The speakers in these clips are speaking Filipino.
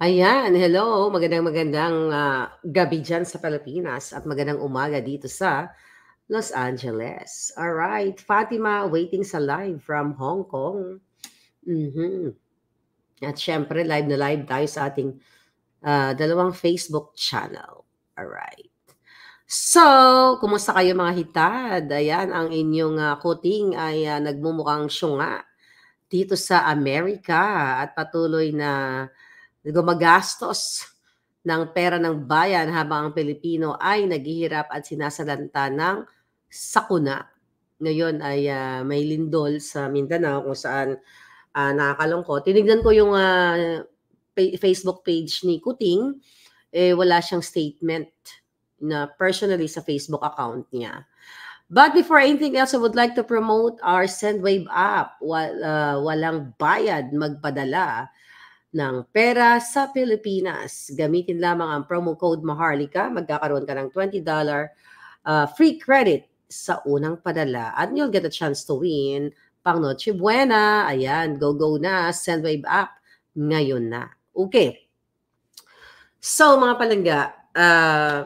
Ayan, hello. Magandang magandang ah, gabi dyan sa Pilipinas at magandang umaga dito sa Los Angeles. All right, Fatima waiting sa live from Hong Kong. Mhm. At syempre, live na live tayo sa ating ah, dalawang Facebook channel. All right. So, kumusta kayo mga hitad? Ayan, ang inyong ah, kuting ay ah, nagmumukhang syunga dito sa Amerika at patuloy na gumagastos ng pera ng bayan habang ang Pilipino ay naghihirap at sinasalanta ng sakuna. Ngayon ay uh, may lindol sa Mindanao kung saan uh, nakakalungkot. Tinignan ko yung uh, Facebook page ni Kuting, eh, wala siyang statement na personally sa Facebook account niya. But before anything else, I would like to promote our Sendwave app. Wal, uh, walang bayad magpadala ng pera sa Pilipinas. Gamitin lamang ang promo code MAHARLIKA. Magkakaroon ka ng $20 uh, ah, free credit sa unang padala. And you'll get a chance to win pang Noche Buena. Ayan, go-go na. Send wave app. Ngayon na. Okay. So, mga palangga, uh,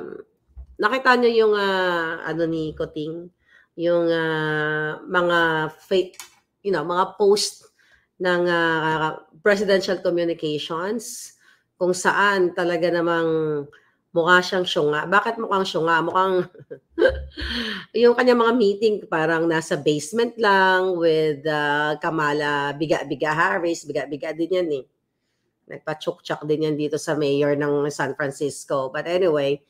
nakita niyo yung uh, ano ni Koting? Yung uh, mga fake, you know, mga post ng uh, presidential communications kung saan talaga namang mukha siyang syunga. Bakit mukhang syunga? Mukhang yung kanya mga meeting parang nasa basement lang with uh, Kamala Biga-Biga Harris. Biga-Biga din yan eh. nagpa chok chok din yan dito sa mayor ng San Francisco. But anyway,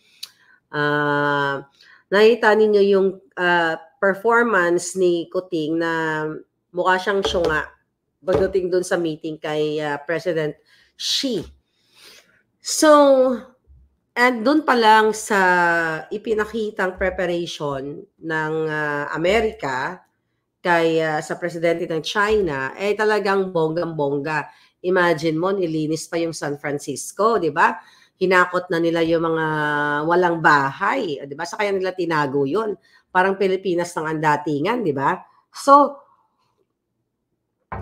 uh, nakita ninyo yung uh, performance ni Kuting na mukha siyang syunga pagdating doon sa meeting kay uh, President Xi. So, and doon pa lang sa ipinakitang preparation ng uh, Amerika kay uh, sa presidente ng China, eh talagang bonggang-bongga. Imagine mo, nilinis pa yung San Francisco, di ba? Hinakot na nila yung mga walang bahay, di ba? Sa kaya nila tinago yun. Parang Pilipinas ng andatingan, di ba? So,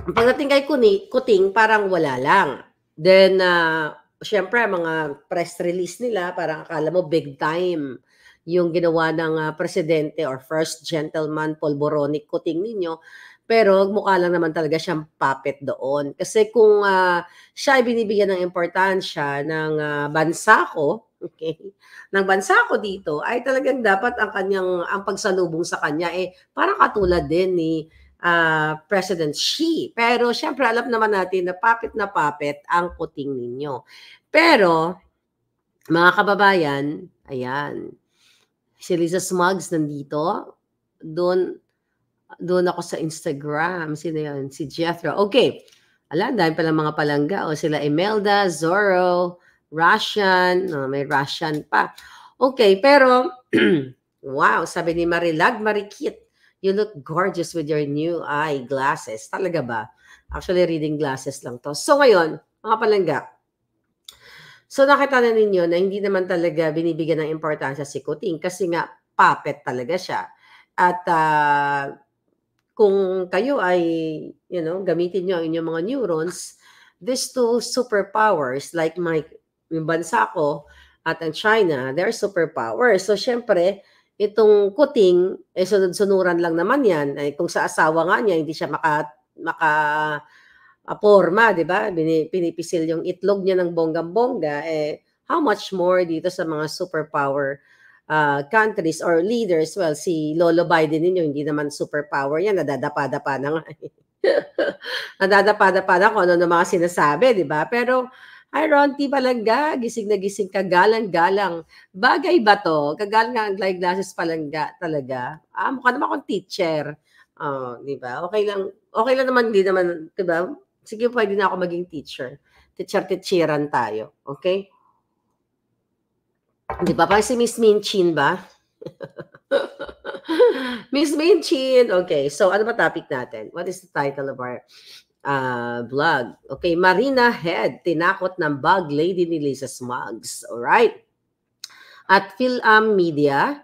Pagdating kay Kuni, Kuting, parang wala lang. Then, uh, syempre, mga press release nila, parang akala mo big time yung ginawa ng uh, presidente or first gentleman Polboronic Kuting ninyo. Pero mukha lang naman talaga siyang puppet doon. Kasi kung uh, siya ay binibigyan ng importansya ng uh, bansa ko, okay, ng bansa ko dito, ay talagang dapat ang kanyang ang pagsalubong sa kanya eh parang katulad din ni eh, uh, President Xi. Pero siyempre alam naman natin na papit na papit ang kuting ninyo. Pero mga kababayan, ayan. Si Liza Smugs nandito. Doon doon ako sa Instagram. Sino yun? Si Jethro. Okay. Ala, dahil pala mga palangga. O sila Imelda, Zorro, Russian. No, may Russian pa. Okay, pero wow, sabi ni Marilag Marikit. You look gorgeous with your new eye glasses. Talaga ba? Actually, reading glasses lang to. So ngayon, mga palangga, so nakita na ninyo na hindi naman talaga binibigyan ng importansya si Kuting kasi nga puppet talaga siya. At uh, kung kayo ay, you know, gamitin nyo ang inyong mga neurons, these two superpowers like my yung bansa ko at ang China, they're superpowers. So, syempre, itong kuting, eh, sunod-sunuran lang naman yan. Eh, kung sa asawa nga niya, hindi siya maka, maka uh, forma, di ba? pinipisil yung itlog niya ng bonggam-bongga. Eh, how much more dito sa mga superpower uh, countries or leaders? Well, si Lolo Biden ninyo, hindi naman superpower yan. Nadadapa-dapa na nga. Eh. Nadadapa-dapa na kung ano na mga sinasabi, di ba? Pero, ay, Ron T. Palangga, gising na gising ka, galang Bagay ba to? Kagalang nga ang live classes palangga talaga. Ah, mukha naman akong teacher. Oh, di ba? Okay lang. Okay lang naman, di naman, di ba? Sige, pwede na ako maging teacher. Teacher-teacheran tayo. Okay? Di ba? Parang si Miss Minchin ba? Miss Minchin. Okay, so ano ba topic natin? What is the title of our uh, vlog. Okay, Marina Head, tinakot ng bug lady ni Lisa Smugs. Alright. At Philam Media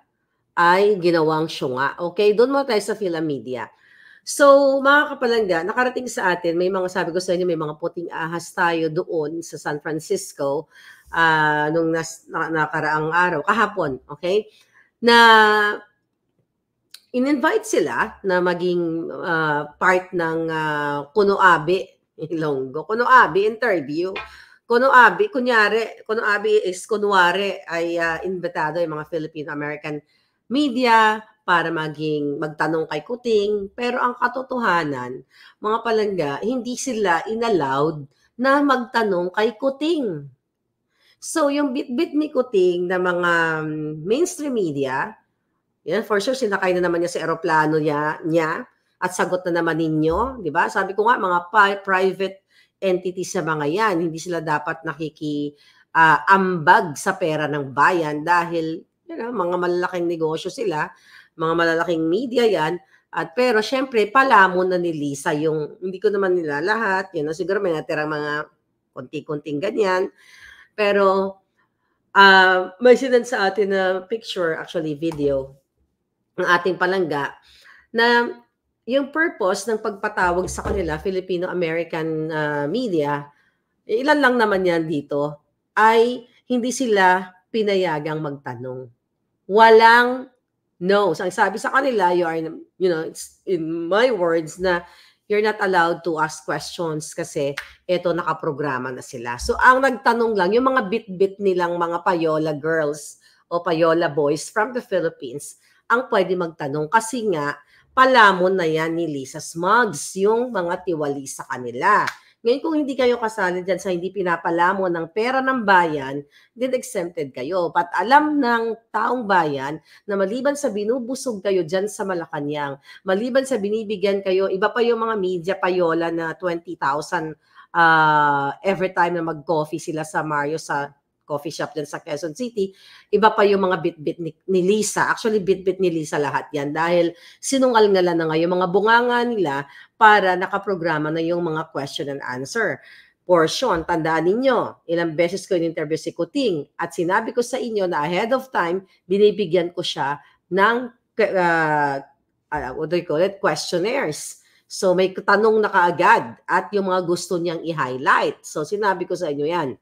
ay ginawang syunga. Okay, doon mo tayo sa Philam Media. So, mga kapalangga, nakarating sa atin, may mga sabi ko sa inyo, may mga puting ahas tayo doon sa San Francisco uh, nung nas, na, nakaraang araw, kahapon, okay? Na in-invite sila na maging uh, part ng uh, ah, Kunoabe Ilonggo. Abi interview. Kuno Abi, kunyari, Kuno Abi is kunwari ay uh, ah, invitado yung mga Filipino-American media para maging magtanong kay Kuting. Pero ang katotohanan, mga palangga, hindi sila inallowed na magtanong kay Kuting. So, yung bitbit -bit ni Kuting na mga mm, mainstream media, yan, for sure, sinakay na naman niya sa aeroplano niya, niya at sagot na naman ninyo, di ba? Sabi ko nga, mga private entities sa mga yan, hindi sila dapat nakiki uh, ambag sa pera ng bayan dahil you know, mga malalaking negosyo sila, mga malalaking media yan, at pero syempre palamon na ni Lisa yung hindi ko naman nila lahat, you know, siguro may natirang mga konti-konting ganyan. Pero uh, may sinan sa atin na picture, actually video, ng ating palangga na yung purpose ng pagpatawag sa kanila, Filipino-American uh, media, eh, ilan lang naman yan dito, ay hindi sila pinayagang magtanong. Walang no. So, ang sabi sa kanila, you are, you know, it's in my words na you're not allowed to ask questions kasi eto nakaprograma na sila. So ang nagtanong lang, yung mga bit-bit nilang mga payola girls o payola boys from the Philippines, ang pwede magtanong kasi nga palamon na yan ni Lisa Smugs yung mga tiwali sa kanila. Ngayon kung hindi kayo kasali dyan sa hindi pinapalamon ng pera ng bayan, then exempted kayo. Pat alam ng taong bayan na maliban sa binubusog kayo dyan sa Malacanang, maliban sa binibigyan kayo, iba pa yung mga media payola na 20,000 uh, ah, every time na mag-coffee sila sa Mario sa coffee shop din sa Quezon City. Iba pa yung mga bitbit -bit ni, ni Lisa. Actually, bitbit -bit ni Lisa lahat yan dahil sinungal-ngala na ngayon mga bunganga nila para nakaprograma na yung mga question and answer portion. Tandaan ninyo, ilang beses ko in-interview si Kuting at sinabi ko sa inyo na ahead of time, binibigyan ko siya ng uh, uh, what do you call it? questionnaires. So may tanong na kaagad at yung mga gusto niyang i-highlight. So sinabi ko sa inyo yan.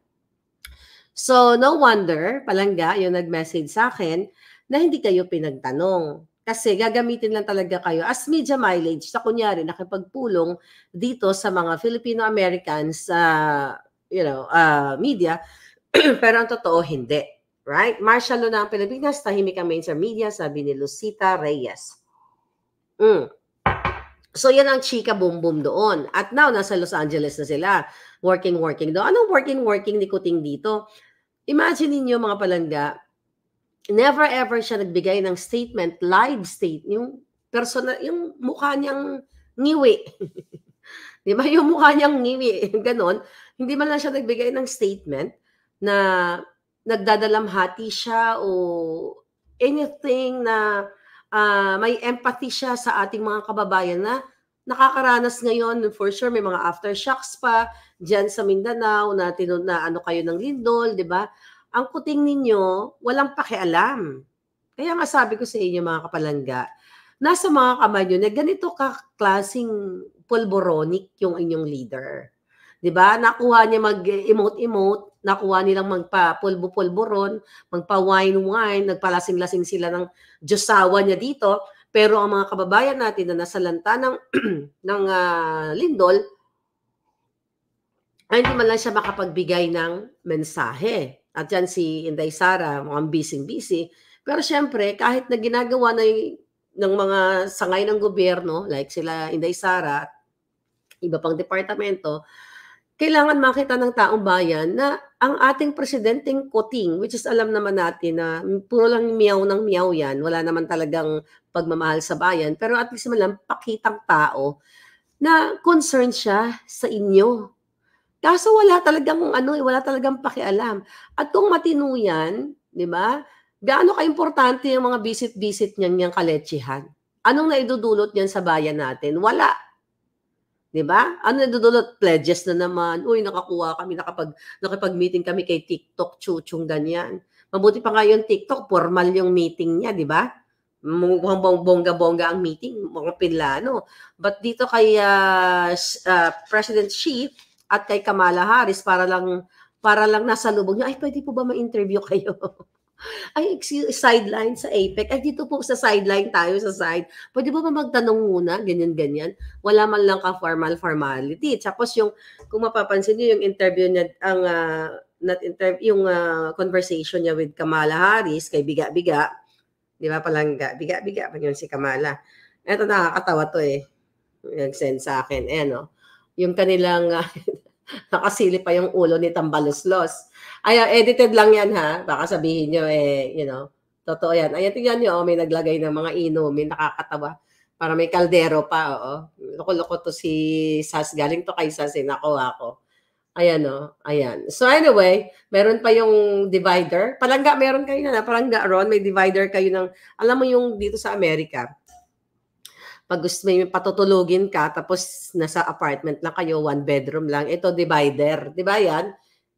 So, no wonder, palangga, yung nag-message sa akin, na hindi kayo pinagtanong. Kasi gagamitin lang talaga kayo as media mileage sa kunyari nakipagpulong dito sa mga Filipino-Americans uh, you know, uh, media. Pero ang totoo, hindi. Right? Martial law na ang Pilipinas, tahimik ang mainstream media, sabi ni Lucita Reyes. Mm. So yan ang chika boom boom doon. At now, nasa Los Angeles na sila. Working, working Do. Anong working, working ni Kuting dito? Imagine ninyo mga palangga, never ever siya nagbigay ng statement, live state, yung personal, yung mukha niyang ngiwi. Di ba? Yung mukha niyang ngiwi, ganon. Hindi man lang siya nagbigay ng statement na nagdadalamhati siya o anything na uh, may empathy siya sa ating mga kababayan na nakakaranas ngayon, for sure, may mga aftershocks pa dyan sa Mindanao na, tinu- na ano kayo ng lindol, di ba? Ang kuting ninyo, walang pakialam. Kaya nga sabi ko sa inyo mga kapalangga, nasa mga kamay nyo na ganito ka klasing polboronic yung inyong leader. 'Di ba? Nakuha niya mag-emote-emote, nakuha nilang magpa-polbo-polboron, magpa-wine-wine, nagpalasing-lasing sila ng Diyosawa niya dito. Pero ang mga kababayan natin na nasa lanta ng, ng uh, lindol, ay hindi man lang siya makapagbigay ng mensahe. At yan si Inday Sara, mukhang busy-busy. Pero syempre, kahit na ginagawa na yung, ng mga sangay ng gobyerno, like sila Inday Sara iba pang departamento, kailangan makita ng taong bayan na ang ating presidenteng Koting, which is alam naman natin na puro lang miyaw ng miyaw yan, wala naman talagang pagmamahal sa bayan, pero at least man lang pakitang tao na concerned siya sa inyo. Kaso wala talagang ano, eh, wala talagang pakialam. At kung matino yan, di ba, gaano kaimportante yung mga visit-visit niyan niyang kalechihan? Anong naidudulot niyan sa bayan natin? Wala. 'Di ba? Ano ah, nadudulot? Pledges na naman. Uy, nakakuha kami, nakapag, nakipag-meeting kami kay TikTok, chuchong ganyan. Mabuti pa nga yung TikTok, formal yung meeting niya, 'di ba? mukhang bongga-bongga ang meeting, mga Pinlano. But dito kay uh, uh, President Xi at kay Kamala Harris para lang para lang nasa lubog niya, ay pwede po ba ma-interview kayo? Ay, excuse, sideline sa APEC. Ay, dito po sa sideline tayo, sa side. Pwede ba magtanong muna? Ganyan, ganyan. Wala man lang ka formal formality. Tapos yung, kung mapapansin niyo yung interview niya, ang, uh, not interview, yung uh, conversation niya with Kamala Harris, kay Biga Biga, di ba palang Biga Biga, pa yun si Kamala. Ito nakakatawa to eh. Nag-send sa akin. Ayan no? Oh. Yung kanilang, ah, uh, nakasili pa yung ulo ni Tambaloslos ay, ah, edited lang yan ha. Baka sabihin nyo, eh, you know, totoo yan. Ayan, tingnan nyo, oh, may naglagay ng mga inumin, nakakatawa. Para may kaldero pa, oo. Loko-loko to si Sas. Galing to kay Sas, eh, nakuha ko. Ayan o, oh, ayan. So anyway, meron pa yung divider. Palangga, meron kayo na, palangga ron, may divider kayo ng, alam mo yung dito sa Amerika, pag gusto may patutulugin ka, tapos nasa apartment lang kayo, one bedroom lang, ito divider. Di ba yan?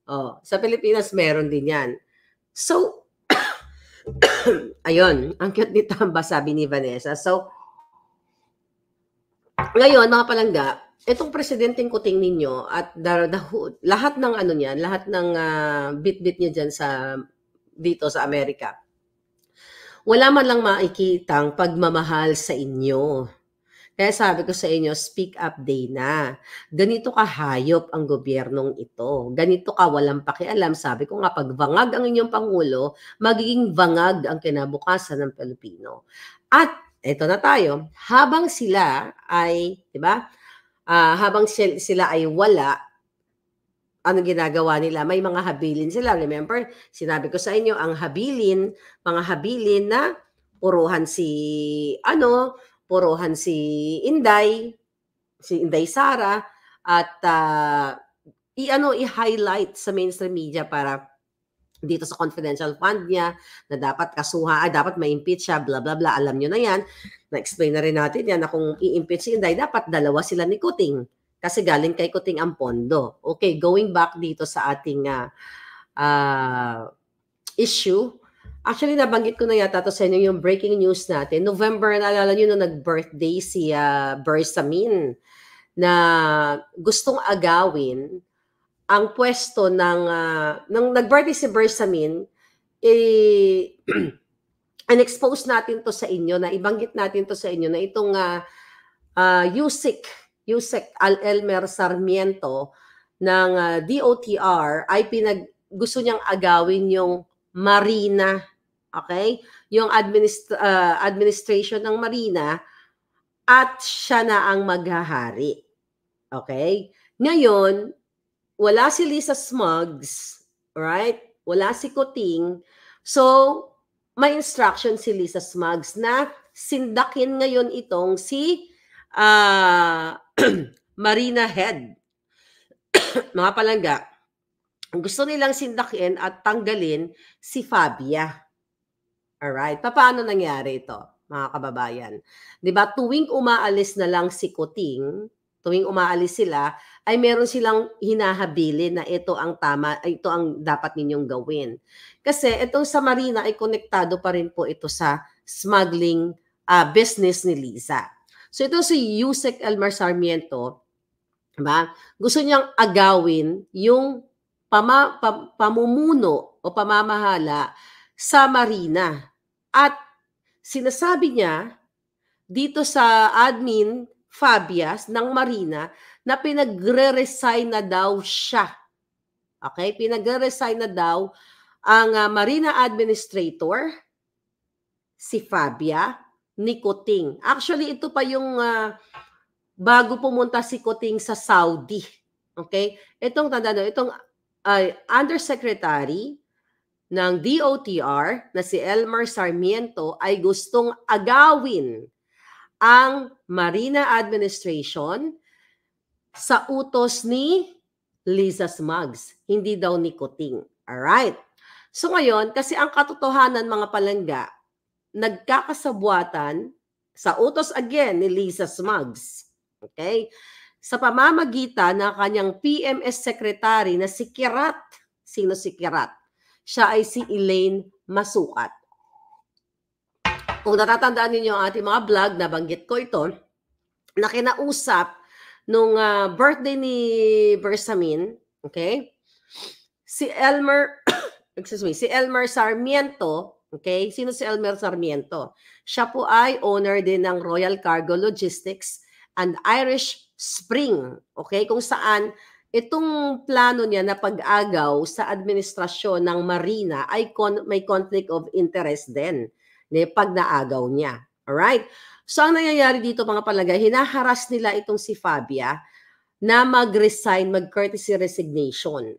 Oh, sa Pilipinas meron din 'yan. So ayun, ang cute ni Tamba sabi ni Vanessa. So ngayon mga palangga, itong presidenteng kuting ninyo at the, the, lahat ng ano niyan, lahat ng uh, bit-bit niya diyan sa dito sa Amerika. Wala man lang makikitang pagmamahal sa inyo kaya sabi ko sa inyo, speak up day na. Ganito ka hayop ang gobyernong ito. Ganito ka walang pakialam. Sabi ko nga, pag vangag ang inyong Pangulo, magiging vangag ang kinabukasan ng Pilipino. At ito na tayo, habang sila ay, di ba, uh, habang sila, sila ay wala, ano ginagawa nila? May mga habilin sila. Remember, sinabi ko sa inyo, ang habilin, mga habilin na puruhan si, ano, porohan si Inday, si Inday Sara at uh, ah, i-ano i-highlight sa mainstream media para dito sa confidential fund niya na dapat kasuha, ah, dapat ma-impeach siya, bla bla bla, alam nyo na yan. Na-explain na rin natin yan na kung i-impeach si Inday, dapat dalawa sila ni Kuting kasi galing kay Kuting ang pondo. Okay, going back dito sa ating uh, uh, issue, Actually, nabanggit ko na yata to sa inyo yung breaking news natin. November, naalala nyo na nag-birthday si uh, Bersamin na gustong agawin ang pwesto ng, uh, nang nag-birthday si Bersamin, eh, and-expose natin to sa inyo, na ibanggit natin to sa inyo, na itong uh, ah, uh, USIC, USIC Al-Elmer Sarmiento ng uh, DOTR ay pinag, gusto niyang agawin yung Marina okay? Yung administ- uh, administration ng Marina at siya na ang maghahari. Okay? Ngayon, wala si Lisa Smugs, right? Wala si Kuting. So, may instruction si Lisa Smugs na sindakin ngayon itong si uh, Marina Head. Mga palangga, gusto nilang sindakin at tanggalin si Fabia. Alright, paano nangyari ito, mga kababayan? 'Di ba tuwing umaalis na lang si Kuting, tuwing umaalis sila, ay meron silang hinahabilin na ito ang tama, ito ang dapat ninyong gawin. Kasi itong sa Marina ay konektado pa rin po ito sa smuggling uh, business ni Lisa. So ito si Yusek Elmar Sarmiento, diba? gusto niyang agawin yung pama, pam, pamumuno o pamamahala sa Marina. At sinasabi niya dito sa admin Fabias ng Marina na pinagre-resign na daw siya. Okay? Pinagre-resign na daw ang uh, Marina Administrator, si Fabia ni Nicoting. Actually, ito pa yung uh, bago pumunta si Coting sa Saudi. Okay? Itong tanda no, itong uh, undersecretary ng DOTR na si Elmer Sarmiento ay gustong agawin ang Marina Administration sa utos ni Liza Smugs, hindi daw ni Kuting. Alright. So ngayon, kasi ang katotohanan mga palangga, nagkakasabuatan sa utos again ni Liza Smugs. Okay? Sa pamamagitan ng kanyang PMS secretary na si Kirat. Sino si Kirat? siya ay si Elaine Masukat. Kung natatandaan ninyo ang ating mga vlog, na banggit ko ito, na kinausap nung uh, birthday ni Bersamin, okay? Si Elmer, excuse me, si Elmer Sarmiento, okay? Sino si Elmer Sarmiento? Siya po ay owner din ng Royal Cargo Logistics and Irish Spring, okay? Kung saan Itong plano niya na pag-agaw sa administrasyon ng Marina ay con- may conflict of interest din ni pag naagaw niya. All right? So ang nangyayari dito mga palagay, hinaharas nila itong si Fabia na mag-resign, mag-courtesy resignation.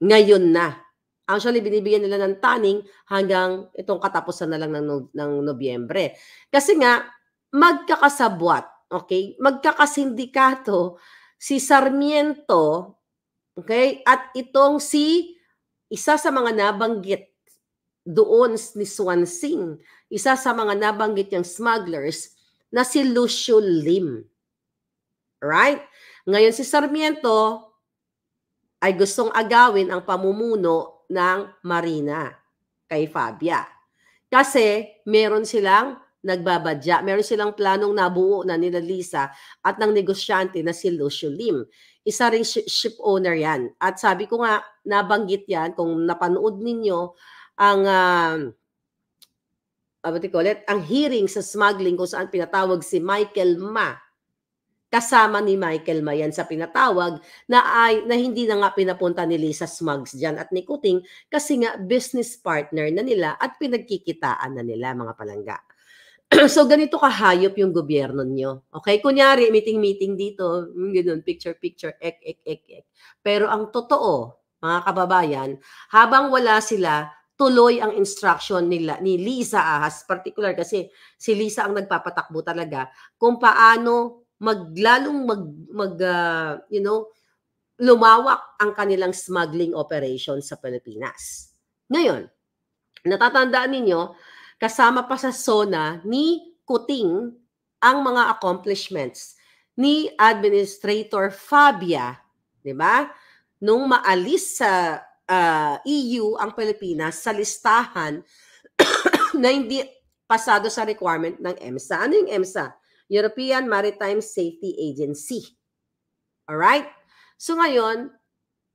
Ngayon na. Actually, binibigyan nila ng taning hanggang itong katapusan na lang ng, ng Nobyembre. Kasi nga, magkakasabwat, okay? Magkakasindikato si Sarmiento, okay, at itong si isa sa mga nabanggit doon ni Swan Swansing, isa sa mga nabanggit niyang smugglers na si Lucio Lim. Right? Ngayon si Sarmiento ay gustong agawin ang pamumuno ng Marina kay Fabia. Kasi meron silang nagbabadya. Meron silang planong nabuo na nila Lisa at ng negosyante na si Lucio Lim. Isa ring ship owner yan. At sabi ko nga, nabanggit yan kung napanood ninyo ang uh, what do ang hearing sa smuggling kung saan pinatawag si Michael Ma kasama ni Michael Ma yan sa pinatawag na ay na hindi na nga pinapunta ni Lisa Smugs diyan at ni Kuting kasi nga business partner na nila at pinagkikitaan na nila mga palangga. so, ganito ka hayop yung gobyerno niyo. Okay? Kunyari, meeting-meeting dito, ganun, picture-picture, ek, ek, ek, ek. Pero ang totoo, mga kababayan, habang wala sila, tuloy ang instruction nila ni Lisa Ahas, particular kasi si Lisa ang nagpapatakbo talaga kung paano maglalong mag mag uh, you know lumawak ang kanilang smuggling operation sa Pilipinas. Ngayon, natatandaan ninyo kasama pa sa SONA ni Kuting ang mga accomplishments ni Administrator Fabia, di ba? Nung maalis sa uh, ah, EU ang Pilipinas sa listahan na hindi pasado sa requirement ng EMSA. Ano yung EMSA? European Maritime Safety Agency. All right? So ngayon,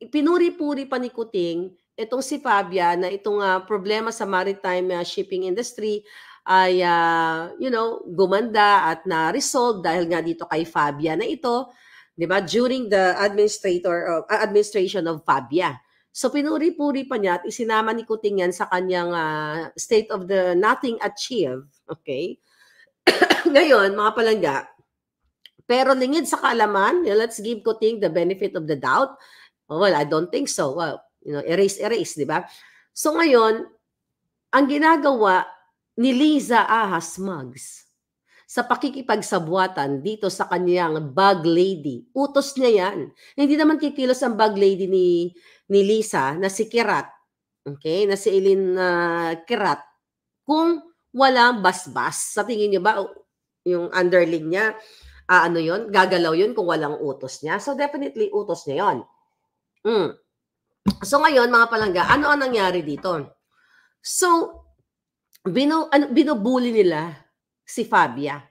pinuri-puri pa ni Kuting itong si Fabia na itong uh, problema sa maritime uh, shipping industry ay uh, you know gumanda at na-resolve dahil nga dito kay Fabia na ito, 'di ba? During the administrator of, uh, administration of Fabia. So pinuri-puri pa niya at isinama ni Kuting yan sa kanyang uh, state of the nothing achieved, okay? Ngayon, mga palangga, pero lingid sa kaalaman, let's give Kuting the benefit of the doubt. Oh, well, I don't think so. Well, you know, erase, erase, di ba? So ngayon, ang ginagawa ni Liza Ahas Mugs sa pakikipagsabwatan dito sa kanyang bag lady. Utos niya yan. Hindi naman kikilos ang bag lady ni, ni Lisa na si Kirat. Okay? Na si na uh, Kirat. Kung walang basbas. Sa tingin niyo ba yung underling niya, uh, ano yon Gagalaw yun kung walang utos niya. So definitely utos niya yun. Mm. So ngayon mga palangga, ano ang nangyari dito? So binu ano, binubuli nila si Fabia.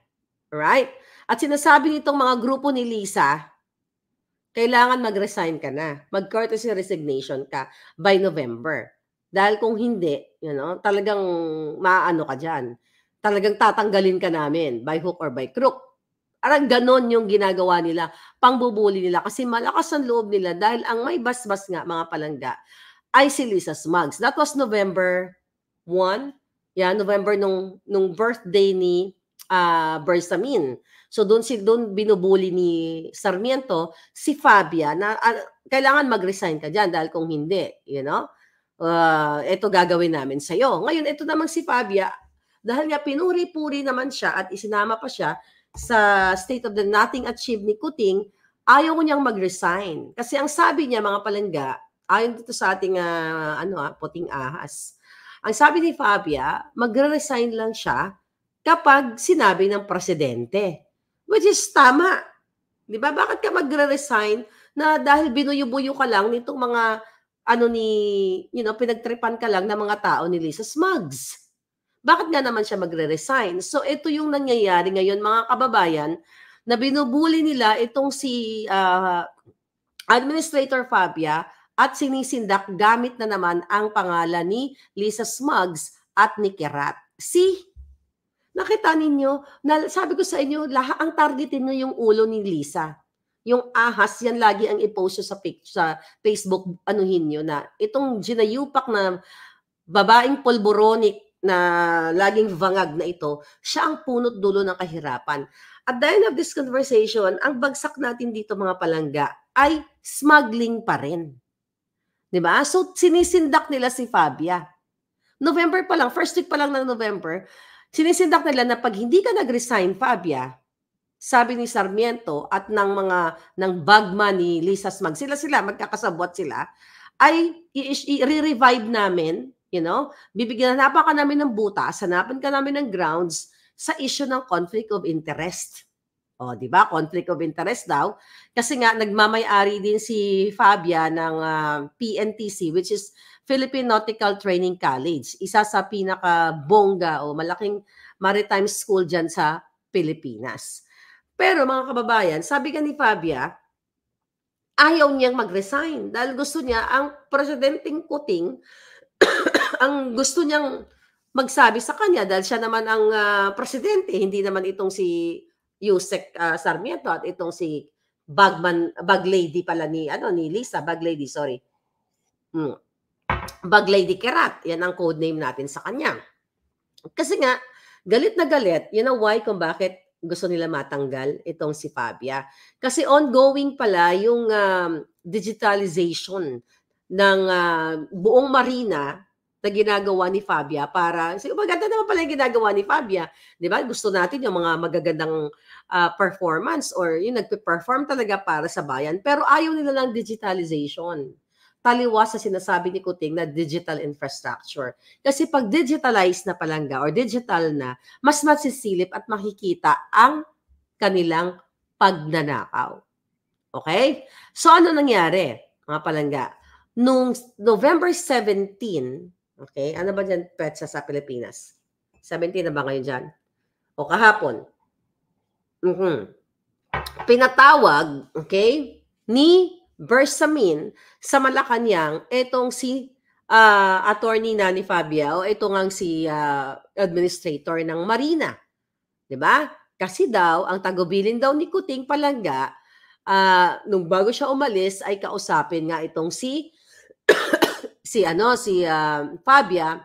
Right? At sinasabi nitong mga grupo ni Lisa, kailangan mag-resign ka na. Mag-courtesy resignation ka by November. Dahil kung hindi, you know, talagang maaano ka dyan. Talagang tatanggalin ka namin by hook or by crook. Parang ganon yung ginagawa nila, pangbubuli nila kasi malakas ang loob nila dahil ang may basbas nga mga palangga ay si Lisa Smugs. That was November 1, yeah, November nung nung birthday ni uh, Bersamin. So doon si doon binubuli ni Sarmiento si Fabia na uh, kailangan mag-resign ka diyan dahil kung hindi, you know, uh, ah, ito gagawin namin sa iyo. Ngayon ito naman si Fabia dahil nga pinuri-puri naman siya at isinama pa siya sa state of the nothing achieved ni Kuting, ayaw niyang mag-resign. Kasi ang sabi niya mga palangga, ayon dito sa ating uh, ano, uh, puting ahas, ang sabi ni Fabia, magre-resign lang siya kapag sinabi ng presidente. Which is tama. Di ba? Bakit ka magre-resign na dahil binuyo-buyo ka lang nitong mga ano ni, you know, pinagtripan ka lang ng mga tao ni Lisa Smugs bakit nga naman siya magre-resign? So ito yung nangyayari ngayon mga kababayan na binubuli nila itong si uh, Administrator Fabia at sinisindak gamit na naman ang pangalan ni Lisa Smugs at ni Kerat. Si Nakita ninyo, na, sabi ko sa inyo, lahat ang targetin niyo yung ulo ni Lisa. Yung ahas, yan lagi ang ipost sa, picture, sa Facebook, anuhin niyo na itong ginayupak na babaeng polboronic na laging vangag na ito, siya ang punot dulo ng kahirapan. At dahil of this conversation, ang bagsak natin dito mga palangga ay smuggling pa rin. 'Di ba? So sinisindak nila si Fabia. November pa lang, first week pa lang ng November, sinisindak nila na pag hindi ka nag-resign, Fabia, sabi ni Sarmiento at ng mga ng bagman ni Lisa Smag, sila sila magkakasabot sila ay i-revive namin You know? Bibigyan, hanapan ka namin ng butas, hanapan ka namin ng grounds sa issue ng conflict of interest. O, di ba? Conflict of interest daw. Kasi nga, nagmamayari din si Fabia ng uh, ah, PNTC, which is Philippine Nautical Training College. Isa sa pinaka-bongga o malaking maritime school dyan sa Pilipinas. Pero mga kababayan, sabi ka ni Fabia, ayaw niyang mag-resign dahil gusto niya ang presidenting kuting ang gusto niyang magsabi sa kanya dahil siya naman ang uh, presidente, hindi naman itong si Yusek uh, Sarmiento at itong si Bagman Bag Lady pala ni ano ni Lisa Bag Lady, sorry. Hmm. Bag Lady Kerat, yan ang code name natin sa kanya. Kasi nga galit na galit, you know why kung bakit gusto nila matanggal itong si Fabia. Kasi ongoing pala yung um, digitalization ng uh, buong marina na ginagawa ni Fabia para siguro maganda naman pala yung ginagawa ni Fabia, 'di ba? Gusto natin yung mga magagandang uh, performance or yung nagpe-perform talaga para sa bayan, pero ayaw nila lang digitalization. Taliwas sa sinasabi ni Kuting na digital infrastructure. Kasi pag digitalized na palangga or digital na, mas masisilip at makikita ang kanilang pagnanakaw. Okay? So ano nangyari, mga palangga? Noong November 17, Okay? Ano ba dyan petsa sa Pilipinas? 17 na ba ngayon dyan? O kahapon? Mm-hmm. Pinatawag, okay, ni Bersamin sa Malacanang itong si uh, attorney na ni Fabia o ito ngang si uh, administrator ng Marina. 'Di ba? Kasi daw ang tagubilin daw ni Kuting Palanga, uh, ah, nung bago siya umalis ay kausapin nga itong si si ano si uh, Fabia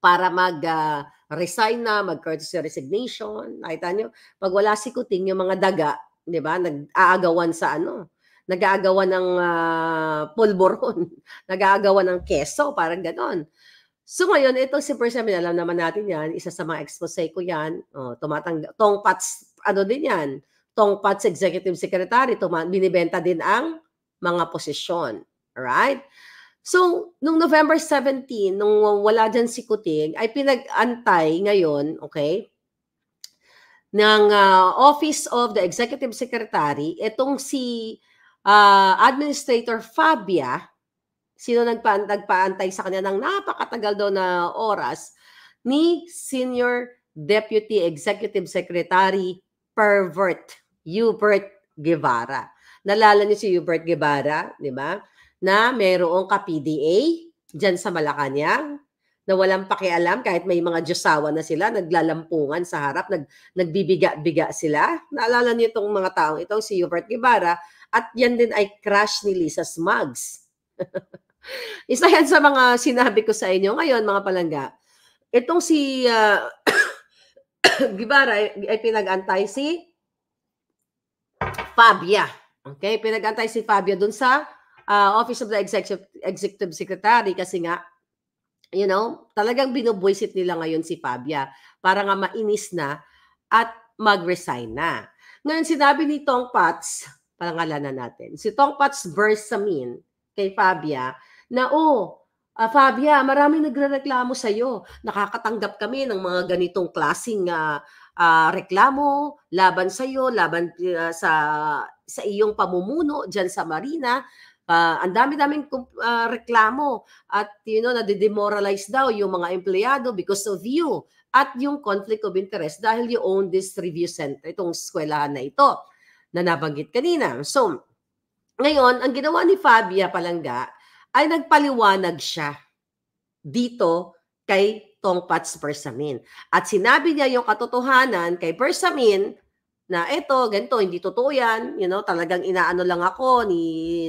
para mag uh, resign na, mag courtesy resignation. Nakita niyo pag wala si Kuting, yung mga daga, di ba, nag-aagawan sa ano, nag-aagawan ng uh, ah, pulboron, nag-aagawan ng keso, parang ganon. So ngayon, ito si Persemin, alam naman natin yan, isa sa mga expose ko yan, oh, tumatang, Tong Pats, ano din yan, Tong Pats Executive Secretary, tuma- binibenta din ang mga posisyon. Alright? So, nung November 17, nung wala dyan si Kuting, ay pinag-antay ngayon, okay, ng uh, Office of the Executive Secretary, itong si uh, Administrator Fabia, sino nagpa nagpaantay sa kanya ng napakatagal daw na oras, ni Senior Deputy Executive Secretary Pervert, Hubert Guevara. Nalala niyo si Hubert Guevara, di ba? na mayroong ka-PDA dyan sa Malacanang na walang pakialam kahit may mga Diyosawa na sila, naglalampungan sa harap, nag, nagbibiga-biga sila. Naalala niyo itong mga taong itong si Hubert Guevara at yan din ay crush ni Lisa Smugs. Isa yan sa mga sinabi ko sa inyo ngayon mga palangga. Itong si uh, Guevara ay, ay pinag-antay si Fabia. Okay, pinag-antay si Fabia dun sa uh, Office of the Executive, Executive Secretary kasi nga, you know, talagang binubwisit nila ngayon si Fabia para nga mainis na at mag-resign na. Ngayon, sinabi ni Tong Pats, palangalanan natin, si Tong Pats Bersamin kay Fabia na, oh, uh, Fabia, maraming nagre-reklamo iyo. Nakakatanggap kami ng mga ganitong klasing uh, ah, uh, reklamo laban sa iyo, laban uh, sa, sa iyong pamumuno diyan sa Marina. Uh, ang dami-daming uh, reklamo at you know, nadidemoralize daw yung mga empleyado because of you at yung conflict of interest dahil you own this review center, itong eskwelahan na ito na nabanggit kanina. So, ngayon, ang ginawa ni Fabia Palanga ay nagpaliwanag siya dito kay Tongpats Persamin. At sinabi niya yung katotohanan kay Persamin na eto, ganito, hindi totoo yan. You know, talagang inaano lang ako ni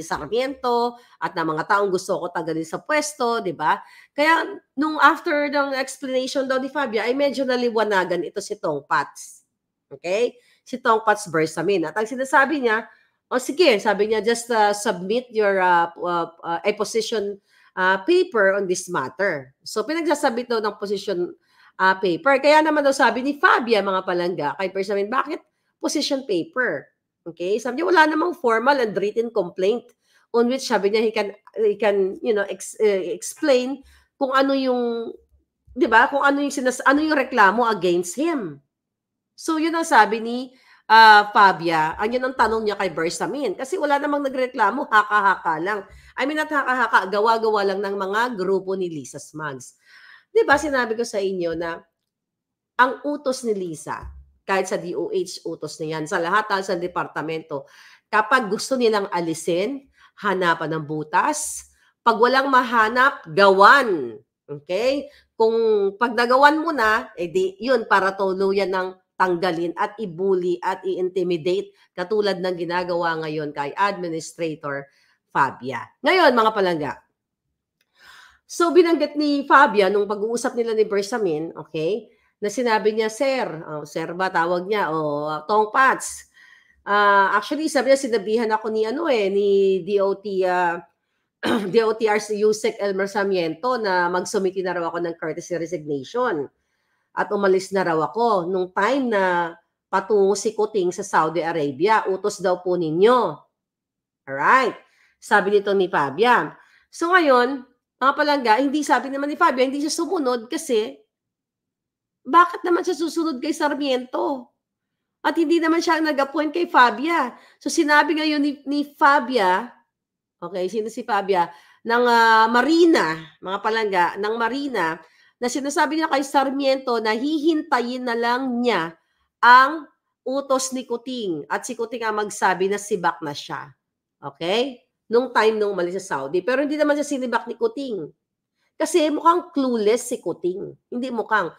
Sarmiento at ng mga taong gusto ko tanggalin sa pwesto, di ba? Kaya nung after ng explanation daw ni Fabia, ay medyo naliwanagan ito si Tong Pats. Okay? Si Tong Pats Bersamin. At ang sinasabi niya, o oh, sige, sabi niya, just uh, submit your uh, uh, uh, a position uh, paper on this matter. So pinagsasubmit daw ng position uh, paper. Kaya naman daw sabi ni Fabia, mga palangga, kay Persamin, bakit position paper. Okay? Sabi niya, wala namang formal and written complaint on which sabi niya, he can, he can you know, ex, uh, explain kung ano yung, di ba, kung ano yung, sinas ano yung reklamo against him. So, yun ang sabi ni uh, Fabia. Ang yun ang tanong niya kay Bersamin. Kasi wala namang nagreklamo, haka-haka lang. I mean, not haka-haka, gawa-gawa lang ng mga grupo ni Lisa Smugs. Di ba, sinabi ko sa inyo na ang utos ni Lisa, kahit sa DOH utos na yan, sa lahat ah, sa departamento. Kapag gusto nilang alisin, hanapan ng butas. Pag walang mahanap, gawan. Okay? Kung pag nagawan mo na, edi yun para tuluyan ng tanggalin at ibuli at i-intimidate katulad ng ginagawa ngayon kay Administrator Fabia. Ngayon, mga palangga, So binanggit ni Fabia nung pag-uusap nila ni Bersamin, okay? na sinabi niya, Sir, oh, Sir ba tawag niya, o oh, Tong Pats. Uh, actually, sabi niya, sinabihan ako ni, ano eh, ni DOT, uh, ah, DOTR's Yusek Elmer Samiento na magsumiti na raw ako ng courtesy resignation. At umalis na raw ako nung time na patungo si Kuting sa Saudi Arabia. Utos daw po ninyo. Alright. Sabi nito ni Fabian. So ngayon, mga palangga, hindi sabi naman ni Fabian, hindi siya sumunod kasi bakit naman siya susunod kay Sarmiento? At hindi naman siya nag-appoint kay Fabia. So sinabi ngayon ni, ni Fabia, okay, sino si Fabia? Ng uh, Marina, mga palangga, ng Marina, na sinasabi niya kay Sarmiento na hihintayin na lang niya ang utos ni Kuting. At si Kuting ang magsabi na sibak na siya. Okay? Nung time nung umalis sa Saudi. Pero hindi naman siya sinibak ni Kuting. Kasi mukhang clueless si Kuting. Hindi mukhang.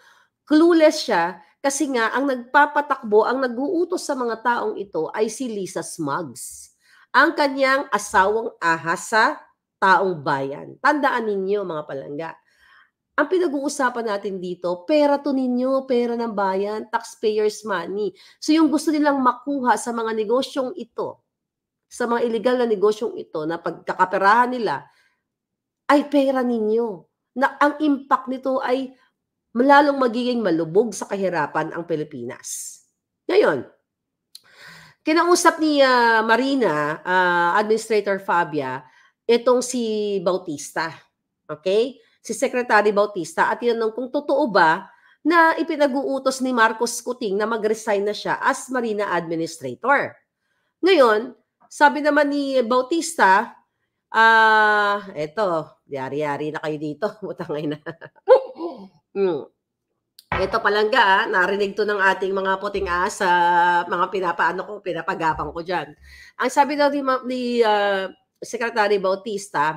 Clueless siya kasi nga ang nagpapatakbo, ang naguutos sa mga taong ito ay si Lisa Smugs, ang kanyang asawang ahas sa taong bayan. Tandaan ninyo mga palangga. Ang pinag-uusapan natin dito, pera to ninyo, pera ng bayan, taxpayers money. So yung gusto nilang makuha sa mga negosyong ito, sa mga illegal na negosyong ito na pagkakaperahan nila, ay pera ninyo. Na ang impact nito ay lalong magiging malubog sa kahirapan ang Pilipinas. Ngayon, kinausap ni uh, Marina, uh, Administrator Fabia, itong si Bautista. Okay? Si Secretary Bautista at tinanong kung totoo ba na ipinag-uutos ni Marcos Kuting na mag-resign na siya as Marina Administrator. Ngayon, sabi naman ni Bautista, ah, uh, eto, yari-yari na kayo dito, utangay na. Mm. Ito palangga, ah, narinig to ng ating mga puting asa, mga pinapaano ko, pinapagapang ko dyan. Ang sabi daw ni, ni uh, Secretary Bautista,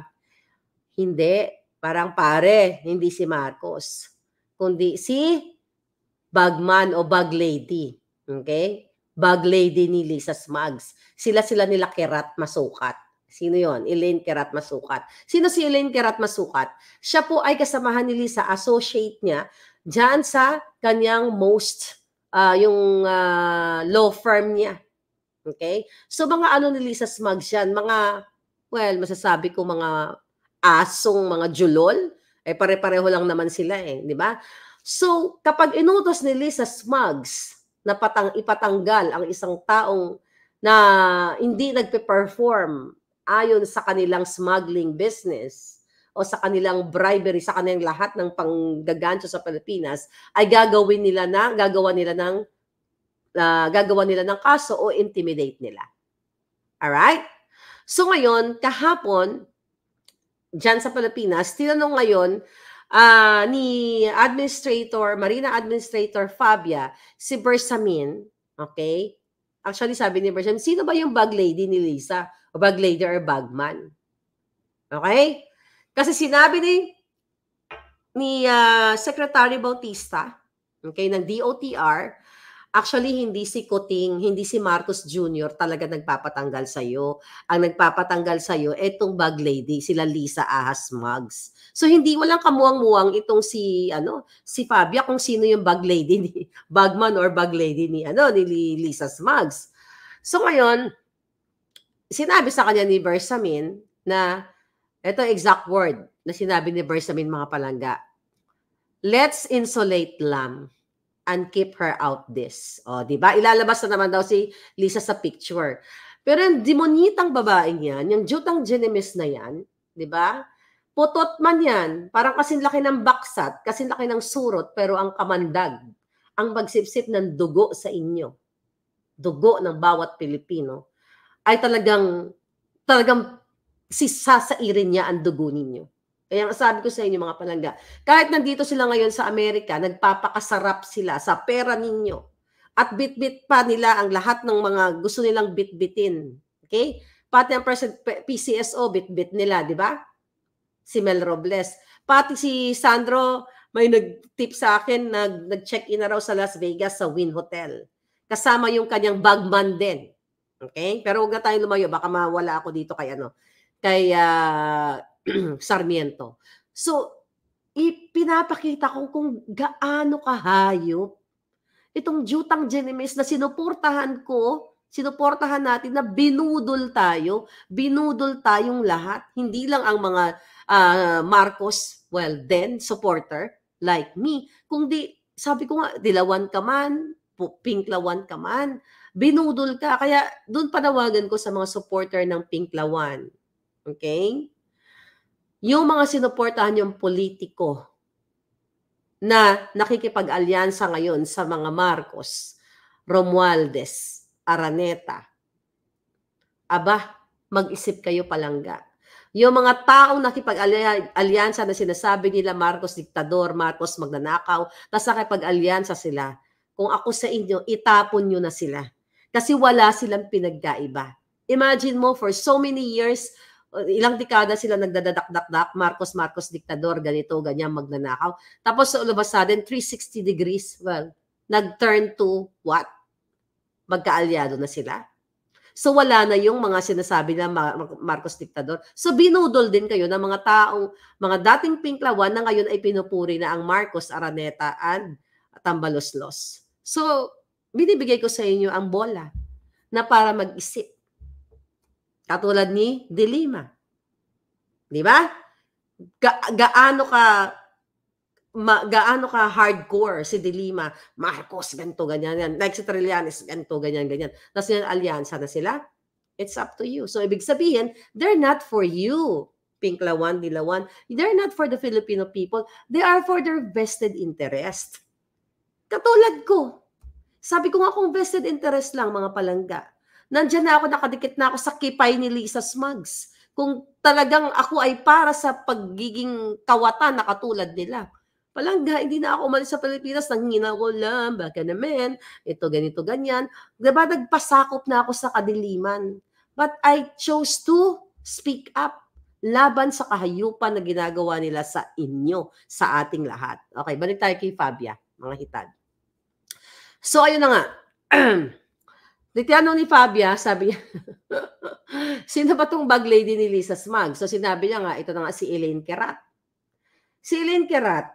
hindi, parang pare, hindi si Marcos, kundi si Bagman o Bag Lady. Okay? Bag Lady ni Lisa Smugs. Sila sila nila kerat masukat. Sino yon? Elaine Kerat Masukat. Sino si Elaine Kerat Masukat? Siya po ay kasamahan ni Lisa, associate niya, dyan sa kanyang most, uh, yung uh, law firm niya. Okay? So mga ano ni Lisa Smugs yan, mga, well, masasabi ko mga asong mga julol, eh pare-pareho lang naman sila eh, di ba? So, kapag inutos ni Lisa Smugs na patang, ipatanggal ang isang taong na hindi nagpe-perform ayon sa kanilang smuggling business o sa kanilang bribery, sa kanilang lahat ng panggagancho sa Pilipinas, ay gagawin nila na, gagawa nila ng, uh, gagawa nila ng kaso o intimidate nila. All right? So ngayon, kahapon, diyan sa Pilipinas, tinanong ngayon uh, ni Administrator, Marina Administrator Fabia, si Bersamin, okay? Actually, sabi ni Bersamin, sino ba yung bag lady ni Lisa? o bag lady or bagman. Okay? Kasi sinabi ni ni uh, Secretary Bautista, okay, ng DOTR, actually hindi si Kuting, hindi si Marcos Jr. talaga nagpapatanggal sa iyo. Ang nagpapatanggal sa iyo etong bag lady, sila Lisa Ahas Mugs. So hindi walang kamuang-muang itong si ano, si Fabia kung sino yung bag lady ni Bagman or bag lady ni ano ni Lisa Smugs. So ngayon, sinabi sa kanya ni Bersamin na ito exact word na sinabi ni Bersamin mga palangga. Let's insulate Lam and keep her out this. O, di ba? Ilalabas na naman daw si Lisa sa picture. Pero yung demonitang babaeng yan, yung jutang genemis na yan, di ba? Putot man yan, parang kasing laki ng baksat, kasing laki ng surot, pero ang kamandag, ang magsipsip ng dugo sa inyo. Dugo ng bawat Pilipino ay talagang talagang sisasairin niya ang dugo ninyo. Kaya ang sabi ko sa inyo mga palangga, kahit nandito sila ngayon sa Amerika, nagpapakasarap sila sa pera ninyo. At bitbit -bit pa nila ang lahat ng mga gusto nilang bitbitin. Okay? Pati ang present PCSO, bitbit -bit nila, di ba? Si Mel Robles. Pati si Sandro, may nag-tip sa akin, nag- nag-check-in na raw sa Las Vegas sa Wynn Hotel. Kasama yung kanyang bagman din. Okay? Pero huwag na tayo lumayo. Baka mawala ako dito kay ano, kay uh, Sarmiento. So, ipinapakita ko kung gaano kahayop itong jutang genimes na sinuportahan ko, sinuportahan natin na binudol tayo, binudol tayong lahat, hindi lang ang mga uh, Marcos, well then, supporter like me, kundi sabi ko nga, dilawan ka man, pinklawan ka man, binudol ka. Kaya doon panawagan ko sa mga supporter ng Pink Lawan. Okay? Yung mga sinuportahan yung politiko na nakikipag-alyansa ngayon sa mga Marcos, Romualdez, Araneta. Aba, mag-isip kayo palangga. Yung mga taong nakipag-alyansa na sinasabi nila Marcos diktador, Marcos magnanakaw, tapos nakipag-alyansa sila. Kung ako sa inyo, itapon nyo na sila kasi wala silang pinagkaiba. Imagine mo, for so many years, ilang dekada sila nagdadakdak-dak, Marcos, Marcos, diktador, ganito, ganyan, magnanakaw. Tapos all of a sudden, 360 degrees, well, nag-turn to what? Magkaalyado na sila. So wala na yung mga sinasabi ng Marcos diktador. So binudol din kayo ng mga tao, mga dating pinklawan na ngayon ay pinupuri na ang Marcos, Araneta, and Tambaloslos. So binibigay ko sa inyo ang bola na para mag-isip. Katulad ni Dilima. Di ba? Ga- gaano ka ma, gaano ka hardcore si Dilima, Marcos, ganito, ganyan, ganyan. Like si Trillanes, ganito, ganyan, ganyan. Tapos yan, alyansa na sila. It's up to you. So, ibig sabihin, they're not for you, Pinklawan, Dilawan. They're not for the Filipino people. They are for their vested interest. Katulad ko. Sabi ko nga kung vested interest lang mga palangga. Nandiyan na ako, nakadikit na ako sa kipay ni Lisa Smugs. Kung talagang ako ay para sa pagiging kawatan na katulad nila. Palangga, hindi na ako umalis sa Pilipinas, nanghina ko lang, baka naman, ito, ganito, ganyan. Diba, nagpasakop na ako sa kadiliman. But I chose to speak up laban sa kahayupan na ginagawa nila sa inyo, sa ating lahat. Okay, balik tayo kay Fabia, mga hitad. So, ayun na nga. Litiano ni Fabia, sabi niya, sino ba tong bag lady ni Lisa Smug? So, sinabi niya nga, ito na nga si Elaine Kerat. Si Elaine Kerat,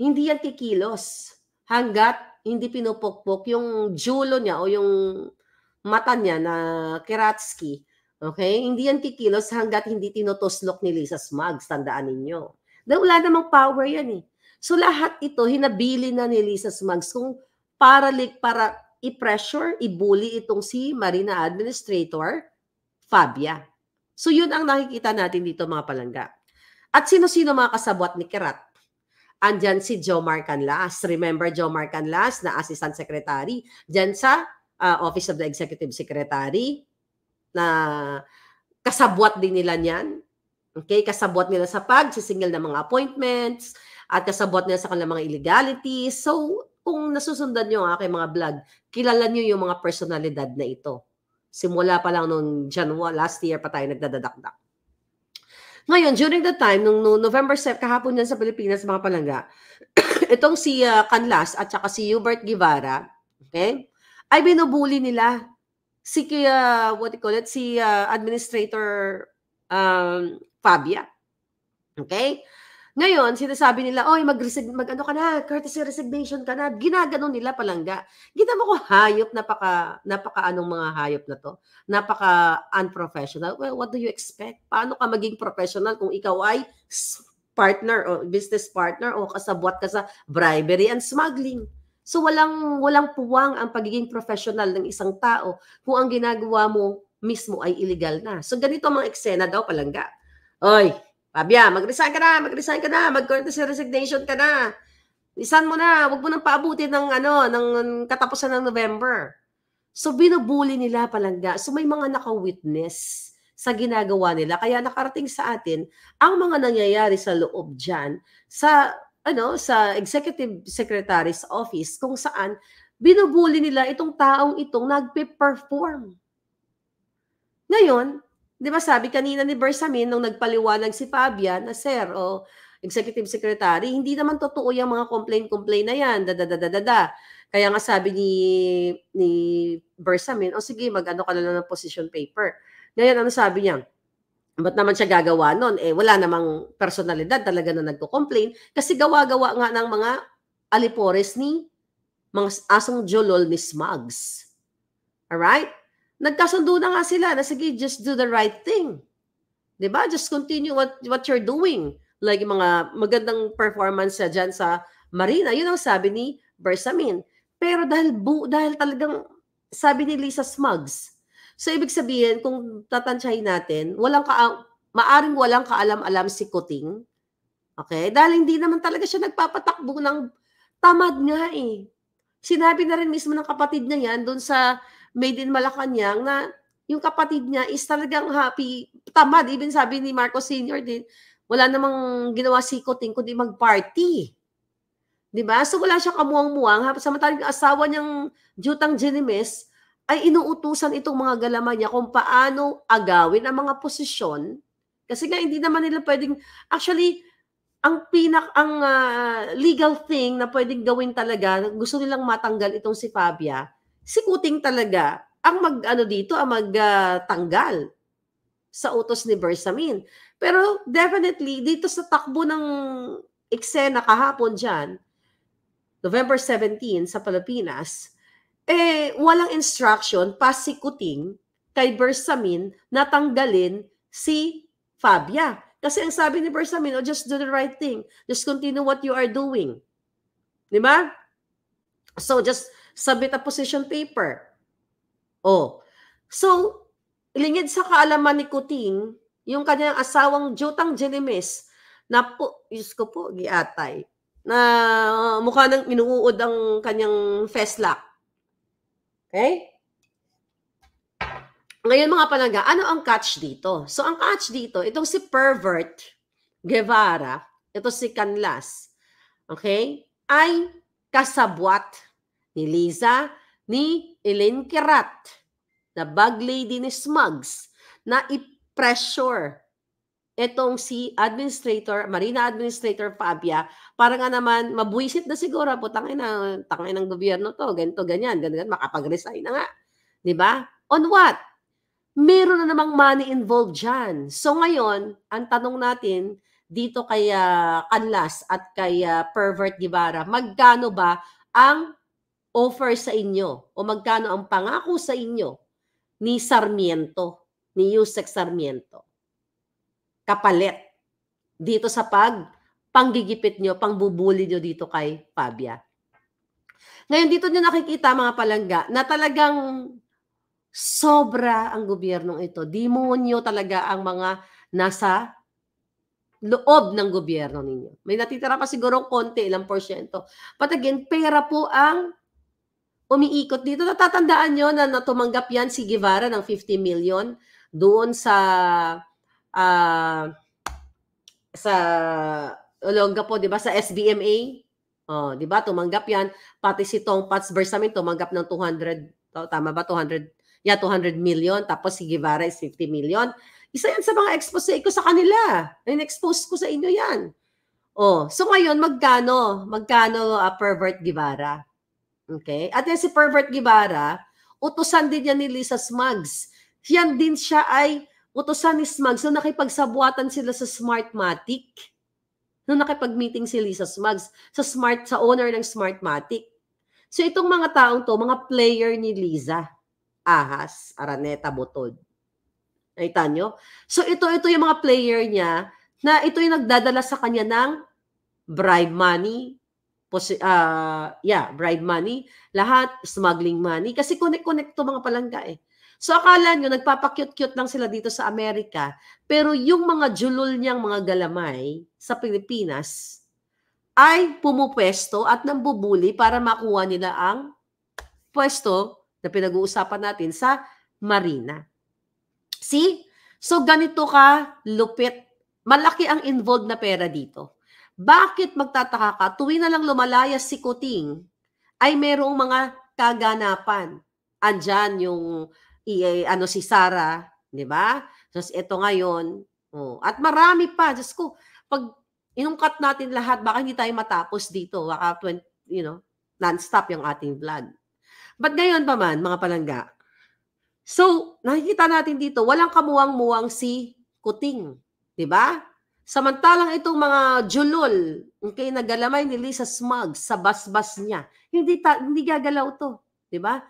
hindi yan kikilos hanggat hindi pinupokpok yung julo niya o yung mata niya na Keratsky. Okay? Hindi yan kikilos hanggat hindi tinutuslok ni Lisa Smug. Tandaan ninyo. Dahil wala namang power yan eh. So lahat ito, hinabili na ni Lisa Smugs kung para, like, para i-pressure, i-bully itong si Marina Administrator Fabia. So yun ang nakikita natin dito mga palangga. At sino-sino mga kasabwat ni Kerat? Andyan si Jomar Canlas. Remember Jomar Canlas na Assistant Secretary dyan sa uh, Office of the Executive Secretary na kasabwat din nila niyan. Okay, kasabwat nila sa pagsisingil ng mga appointments at kasabwat nila sa kanilang mga illegalities. So, kung nasusundan nyo aking mga vlog, kilala nyo yung mga personalidad na ito. Simula pa lang noong January, last year pa tayo nagdadadakdak. Ngayon, during the time, nung, nung November 7, kahapon yan sa Pilipinas, mga palangga, itong si uh, Canlas at saka si Hubert Guevara, okay, ay binubuli nila si, uh, what you call it, si uh, Administrator um, Fabia. Okay? Ngayon, sinasabi nila, oy, mag, mag ano ka na, courtesy resignation ka na. Ginaganon nila palangga. Gita mo ko hayop, napaka, napaka anong mga hayop na to. Napaka unprofessional. Well, what do you expect? Paano ka maging professional kung ikaw ay partner o business partner o kasabwat ka sa bribery and smuggling? So walang walang puwang ang pagiging professional ng isang tao kung ang ginagawa mo mismo ay illegal na. So ganito mga eksena daw palangga. Oy, Fabia, mag-resign ka na, mag-resign ka na, mag-courtesy resignation ka na. Isan mo na, huwag mo nang paabutin ng ano, ng katapusan ng November. So binubuli nila palangga. So may mga naka-witness sa ginagawa nila. Kaya nakarating sa atin ang mga nangyayari sa loob diyan sa ano, sa executive secretary's office kung saan binubuli nila itong taong itong nagpe-perform. Ngayon, Di ba sabi kanina ni Bersamin nung nagpaliwanag si Fabian na sir o executive secretary, hindi naman totoo yung mga complain-complain na yan, dadadadadada. Kaya nga sabi ni, ni Bersamin, o oh, sige, mag-ano ka na lang ng position paper. Ngayon, ano sabi niya? Ba't naman siya gagawa nun? Eh, wala namang personalidad talaga na nagko-complain kasi gawa-gawa nga ng mga alipores ni mga asong jolol ni Smugs. Alright? Nagkasundo na nga sila na sige, just do the right thing. ba diba? Just continue what, what you're doing. Like mga magandang performance siya dyan sa Marina. Yun ang sabi ni Bersamin. Pero dahil, bu dahil talagang sabi ni Lisa Smugs. So, ibig sabihin, kung tatansyahin natin, walang ka maaring walang kaalam-alam si Kuting. Okay? Dahil hindi naman talaga siya nagpapatakbo ng tamad nga eh. Sinabi na rin mismo ng kapatid niya yan doon sa made in Malacanang na yung kapatid niya is talagang happy, tamad. Even sabi ni Marcos Sr. din, wala namang ginawa si sikoting kundi mag-party. Di ba? So wala siyang kamuang-muang. Samantalang asawa niyang Jutang Jinimes ay inuutusan itong mga galaman niya kung paano agawin ang mga posisyon. Kasi nga hindi naman nila pwedeng, actually, ang pinak ang uh, legal thing na pwedeng gawin talaga, gusto nilang matanggal itong si Fabia, si Kuting talaga ang mag ano dito ang magtanggal uh, sa utos ni Bersamin. Pero definitely dito sa takbo ng eksena kahapon diyan, November 17 sa Pilipinas, eh walang instruction pa si Kuting kay Bersamin na tanggalin si Fabia. Kasi ang sabi ni Bersamin, oh, just do the right thing. Just continue what you are doing. Di ba? So just Submit a position paper. Oh. So, lingid sa kaalaman ni Kuting, yung kanyang asawang Jotang Jelimes, na po, Diyos ko po, giatay, na mukha nang inuud ang kanyang feslak. Okay? Ngayon mga panaga, ano ang catch dito? So ang catch dito, itong si Pervert Guevara, ito si Canlas, okay, ay kasabwat ni Liza, ni Elaine Kerat, the bug lady ni Smugs, na i-pressure itong si Administrator, Marina Administrator Fabia, para nga naman, mabuisit na siguro, putangin na, tangin ng gobyerno to, ganito, ganyan, ganyan, makapag-resign na nga. ba? Diba? On what? Meron na namang money involved dyan. So ngayon, ang tanong natin, dito kay uh, ah, Anlas at kay uh, Pervert Guevara, magkano ba ang offer sa inyo o magkano ang pangako sa inyo ni Sarmiento, ni Yusek Sarmiento. Kapalit dito sa pag panggigipit nyo, pangbubuli nyo dito kay Fabia. Ngayon dito nyo nakikita mga palangga na talagang sobra ang gobyernong ito. Demonyo talaga ang mga nasa loob ng gobyerno ninyo. May natitira pa siguro konti, ilang porsyento. But again, pera po ang umiikot dito. Natatandaan nyo na natumanggap yan si Guevara ng 50 million doon sa uh, sa Olongga po, di ba? Sa SBMA. Oh, di ba? Tumanggap yan. Pati si Tong Pats Bersamin tumanggap ng 200, oh, tama ba? 200, yeah, 200 million. Tapos si Guevara is 50 million. Isa yan sa mga expose ko sa kanila. In-expose ko sa inyo yan. Oh, so ngayon, magkano? Magkano uh, pervert Guevara? Okay? At yan si Pervert Guevara, utusan din niya ni Lisa Smugs. Yan din siya ay utusan ni Smugs. So nakipagsabuatan sila sa Smartmatic. Nung nakipag-meeting si Lisa Smugs sa smart sa owner ng Smartmatic. So itong mga taong to, mga player ni Liza. Ahas, Araneta, Botod. Nakita nyo? So ito, ito yung mga player niya na ito yung nagdadala sa kanya ng bribe money, uh, yeah, bribe money, lahat, smuggling money. Kasi connect-connect to mga palangga eh. So akala nyo, nagpapakyut-kyut lang sila dito sa Amerika, pero yung mga julol niyang mga galamay sa Pilipinas ay pumupwesto at nambubuli para makuha nila ang pwesto na pinag-uusapan natin sa Marina. See? So ganito ka, lupit. Malaki ang involved na pera dito. Bakit magtataka ka? Tuwi na lang lumalayas si Kuting ay merong mga kaganapan. Andyan yung i, e ano si Sara, di ba? So ito ngayon, oh, at marami pa, Diyos ko, pag inungkat natin lahat, baka hindi tayo matapos dito, baka 20, you know, non-stop yung ating vlog. But ngayon pa man, mga palangga, so nakikita natin dito, walang kamuwang-muwang si Kuting, di ba? Samantalang itong mga julol, okay, nagalamay ni Lisa Smug sa basbas niya, hindi, ta- hindi gagalaw to. 'di ba?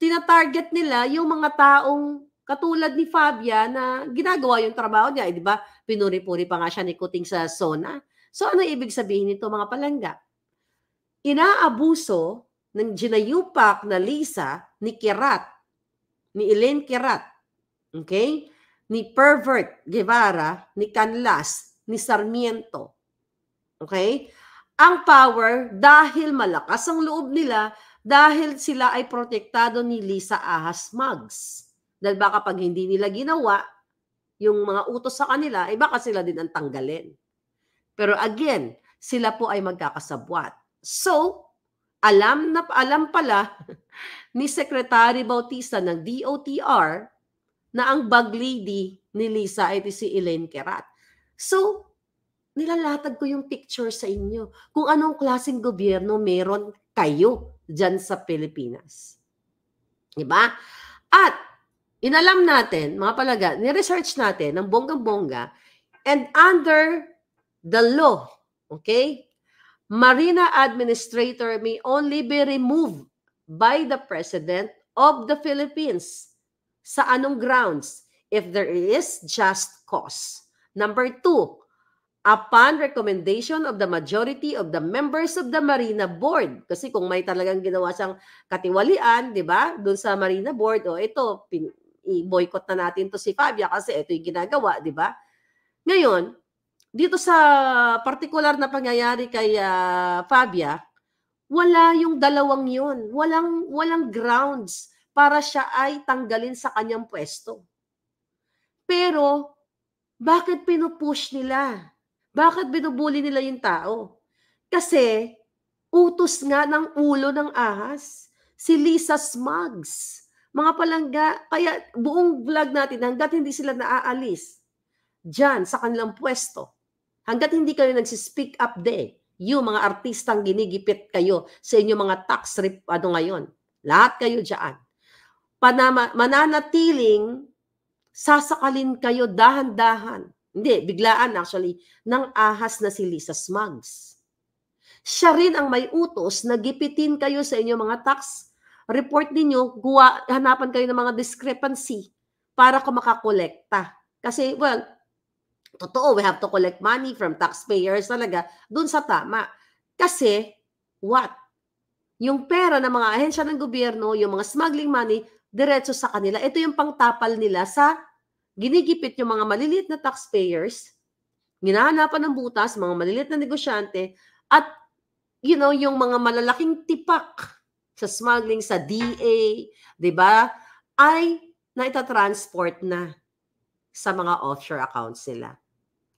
Tina-target nila yung mga taong katulad ni Fabia na ginagawa yung trabaho niya. Eh, di ba? Pinuri-puri pa nga siya ni Kuting sa Sona. So ano ibig sabihin nito mga palangga? Inaabuso ng ginayupak na Lisa ni Kirat, ni Elaine Kirat, okay? Ni Pervert Guevara, ni Canlas, ni Sarmiento. Okay? Ang power dahil malakas ang loob nila dahil sila ay protektado ni Lisa Ahas Mags. Dahil baka pag hindi nila ginawa yung mga utos sa kanila, ay eh baka sila din ang tanggalin. Pero again, sila po ay magkakasabwat. So, alam na alam pala ni Secretary Bautista ng DOTR na ang bag lady ni Lisa ay si Elaine Kerat. So, nilalatag ko yung picture sa inyo. Kung anong klaseng gobyerno meron kayo dyan sa Pilipinas. Diba? At, inalam natin, mga palaga, ni-research natin ng bonggang-bongga, and under the law, okay, Marina Administrator may only be removed by the President of the Philippines. Sa anong grounds? If there is just cause. Number two, upon recommendation of the majority of the members of the Marina Board. Kasi kung may talagang ginawa siyang katiwalian, di ba, doon sa Marina Board, o oh, ito, i-boycott na natin to si Fabia kasi ito yung ginagawa, di ba? Ngayon, dito sa particular na pangyayari kay uh, Fabia, wala yung dalawang yun. Walang, walang grounds para siya ay tanggalin sa kanyang pwesto. Pero bakit pinupush nila? Bakit binubuli nila yung tao? Kasi utos nga ng ulo ng ahas. Si Lisa Smugs. Mga palangga, kaya buong vlog natin hanggat hindi sila naaalis dyan sa kanilang pwesto. Hanggat hindi kayo nagsispeak up day, yung mga artistang ginigipit kayo sa inyong mga tax rip ano ngayon. Lahat kayo diyan. Panama, mananatiling sasakalin kayo dahan-dahan. Hindi, biglaan actually, ng ahas na si Lisa Smugs. Siya rin ang may utos na gipitin kayo sa inyong mga tax report ninyo, guwa, hanapan kayo ng mga discrepancy para ka makakolekta. Kasi, well, totoo, we have to collect money from taxpayers talaga dun sa tama. Kasi, what? Yung pera ng mga ahensya ng gobyerno, yung mga smuggling money, diretso sa kanila. Ito yung pangtapal nila sa ginigipit yung mga maliliit na taxpayers, ginahanapan ng butas, mga maliliit na negosyante, at you know, yung mga malalaking tipak sa smuggling, sa DA, di ba, ay naitatransport na sa mga offshore accounts nila.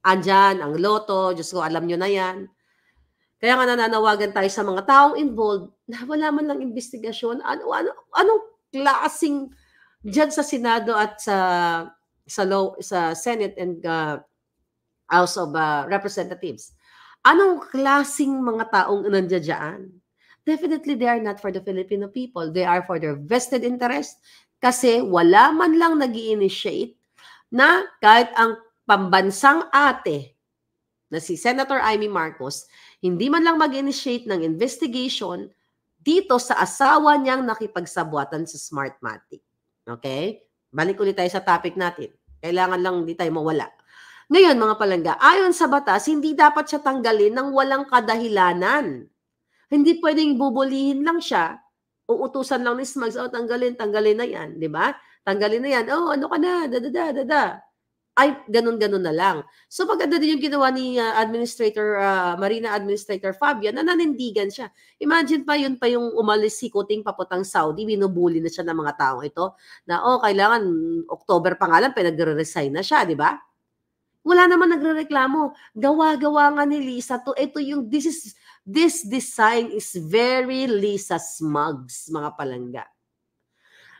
Andyan, ang loto, Diyos ko, alam nyo na yan. Kaya nga nananawagan tayo sa mga taong involved na wala man lang investigasyon. Ano, ano, anong klasing diyan sa Senado at sa sa law, sa Senate and uh, House of uh, Representatives. Anong klasing mga taong nandiyan Definitely they are not for the Filipino people. They are for their vested interest kasi wala man lang nag initiate na kahit ang pambansang ate na si Senator Amy Marcos, hindi man lang mag-initiate ng investigation dito sa asawa niyang nakipagsabuatan sa Smartmatic. Okay? Balik ulit tayo sa topic natin. Kailangan lang hindi tayo mawala. Ngayon mga palangga, ayon sa batas, hindi dapat siya tanggalin ng walang kadahilanan. Hindi pwedeng bubulihin lang siya, uutusan lang ni Smugs, oh tanggalin, tanggalin na yan, di ba? Tanggalin na yan, oh ano ka na, da da da da da ay ganun-ganun na lang. So maganda din yung ginawa ni uh, Administrator uh, Marina Administrator Fabian na nanindigan siya. Imagine pa yun pa yung umalis si Kuting papuntang Saudi, binubuli na siya ng mga tao ito na oh kailangan October pa nga lang pinagre-resign na siya, di ba? Wala naman nagrereklamo. Gawa-gawa nga ni Lisa to. Ito yung this is this design is very Lisa Smugs, mga palangga.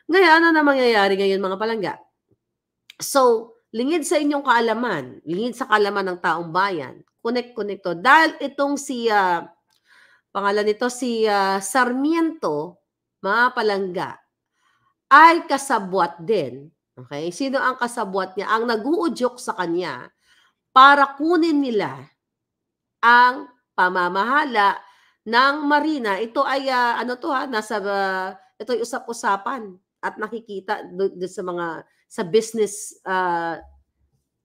Ngayon, ano na mangyayari ngayon mga palangga? So, Lingid sa inyong kaalaman, lingid sa kaalaman ng taong bayan. Connect, connect to. Dahil itong si, uh, pangalan nito, si uh, Sarmiento, mga palangga, ay kasabwat din. Okay? Sino ang kasabwat niya? Ang naguudyok sa kanya para kunin nila ang pamamahala ng Marina. Ito ay, uh, ano to ha, nasa, uh, ito ay usap-usapan at nakikita doon sa mga sa business uh,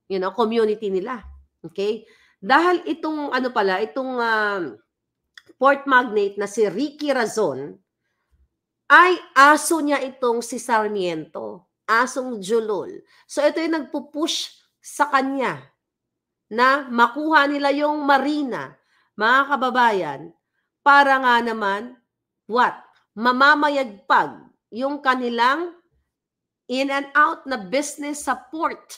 you know, community nila. Okay? Dahil itong ano pala, itong uh, um, port magnate na si Ricky Razon ay aso niya itong si Sarmiento, asong Julol. So ito yung nagpupush sa kanya na makuha nila yung marina, mga kababayan, para nga naman, what? Mamamayagpag yung kanilang in and out na business support.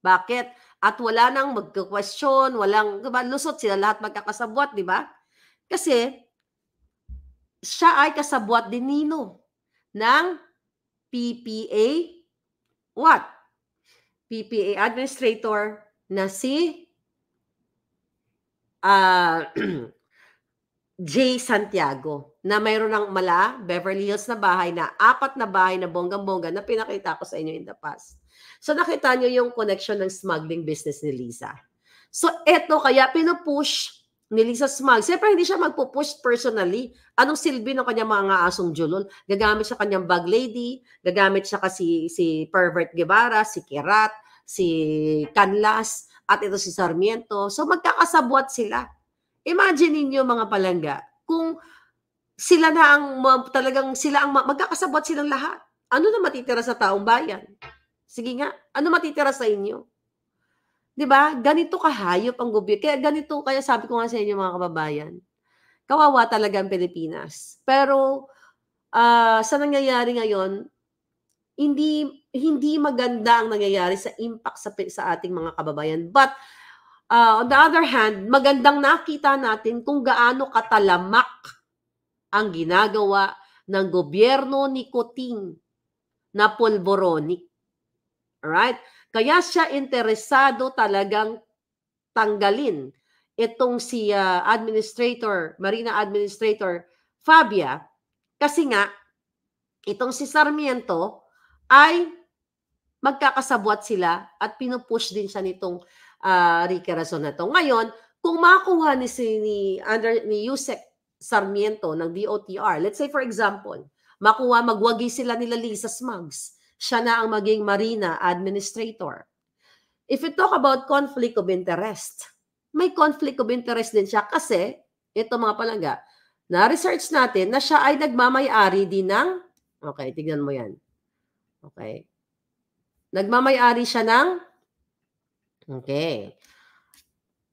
Bakit? At wala nang magkakwestiyon, walang, diba, lusot sila lahat magkakasabwat, di ba? Kasi, siya ay kasabwat din Nino ng PPA, what? PPA administrator na si uh, J. Santiago na mayroon ng mala, Beverly Hills na bahay na apat na bahay na bonggang-bongga na pinakita ko sa inyo in the past. So nakita niyo yung connection ng smuggling business ni Lisa. So eto kaya pinupush ni Lisa Smug. Siyempre hindi siya magpo-push personally. Anong silbi ng kanyang mga asong julol? Gagamit sa kanyang bag lady, gagamit siya kasi si Pervert Guevara, si Kirat, si Canlas, at ito si Sarmiento. So magkakasabwat sila. Imagine niyo mga palangga, kung sila na ang talagang sila ang magkakasabot silang lahat. Ano na matitira sa taong bayan? Sige nga, ano matitira sa inyo? 'Di ba? Ganito kahayop ang gobyerno. Kaya ganito kaya sabi ko nga sa inyo mga kababayan. Kawawa talaga ang Pilipinas. Pero uh, sa nangyayari ngayon, hindi hindi maganda ang nangyayari sa impact sa sa ating mga kababayan. But Uh, on the other hand, magandang nakita natin kung gaano katalamak ang ginagawa ng gobyerno ni Coting na polboronic. Alright? Kaya siya interesado talagang tanggalin itong si uh, administrator, Marina Administrator Fabia kasi nga itong si Sarmiento ay magkakasabwat sila at pinupush din siya nitong uh, Ricky Razon na to. Ngayon, kung makuha ni, si, ni, under, ni Yusek Sarmiento ng DOTR, let's say for example, makuha magwagi sila nila Lisa Smugs, siya na ang maging Marina Administrator. If we talk about conflict of interest, may conflict of interest din siya kasi, ito mga palangga, na-research natin na siya ay nagmamay-ari din ng, okay, tignan mo yan. Okay. Nagmamay-ari siya ng Okay.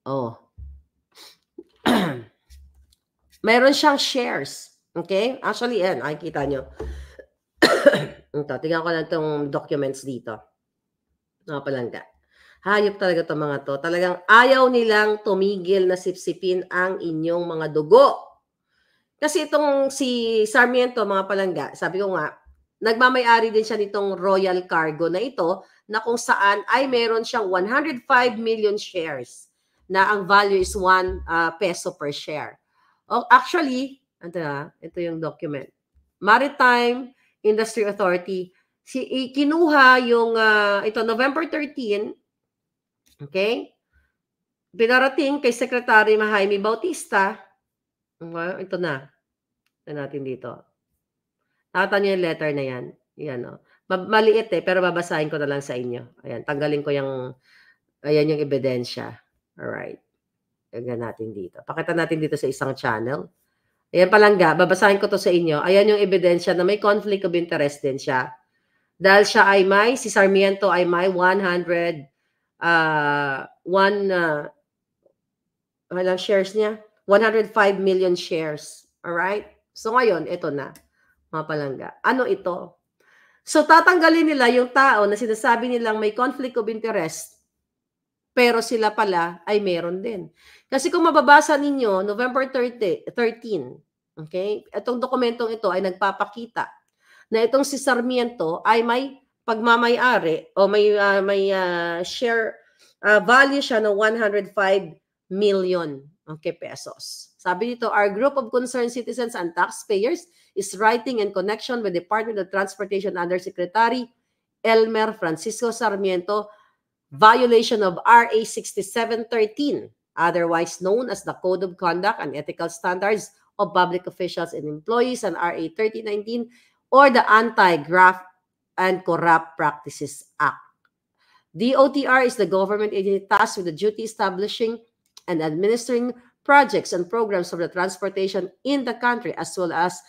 Oh. Meron siyang shares. Okay? Actually, yan. Nakikita nyo. Ito, tingnan ko lang itong documents dito. Nakapalangga. Hayop talaga itong mga to. Talagang ayaw nilang tumigil na sipsipin ang inyong mga dugo. Kasi itong si Sarmiento, mga palangga, sabi ko nga, nagmamayari din siya nitong Royal Cargo na ito na kung saan ay meron siyang 105 million shares na ang value is 1 uh, ah, peso per share. Oh, actually, ito na, ito yung document. Maritime Industry Authority, si kinuha yung uh, ito November 13, okay? Pinarating kay Secretary Mahaimi Bautista. Ito na. Ito natin dito. Nakita yung letter na yan. Yan Oh. Maliit eh, pero babasahin ko na lang sa inyo. Ayan, tanggalin ko yung, ayan yung ebidensya. Alright. Tignan natin dito. Pakita natin dito sa isang channel. Ayan palangga, babasahin ko to sa inyo. Ayan yung ebidensya na may conflict of interest din siya. Dahil siya ay may, si Sarmiento ay may 100, uh, one, uh, ah, ah, walang shares niya? 105 million shares. Alright? So ngayon, ito na, mga palangga. Ano ito? So tatanggalin nila yung tao na sinasabi nilang may conflict of interest pero sila pala ay meron din. Kasi kung mababasa ninyo, November 30, 13, okay, itong dokumentong ito ay nagpapakita na itong si Sarmiento ay may pagmamayari o may uh, may uh, share uh, value siya ng 105 million Okay, pesos. Sabi dito, our group of concerned citizens and taxpayers is writing in connection with Department of Transportation Undersecretary Elmer Francisco Sarmiento violation of RA 6713, otherwise known as the Code of Conduct and Ethical Standards of Public Officials and Employees and RA 3019 or the Anti-Graft and Corrupt Practices Act. DOTR is the government agency tasked with the duty establishing and administering projects and programs of the transportation in the country, as well as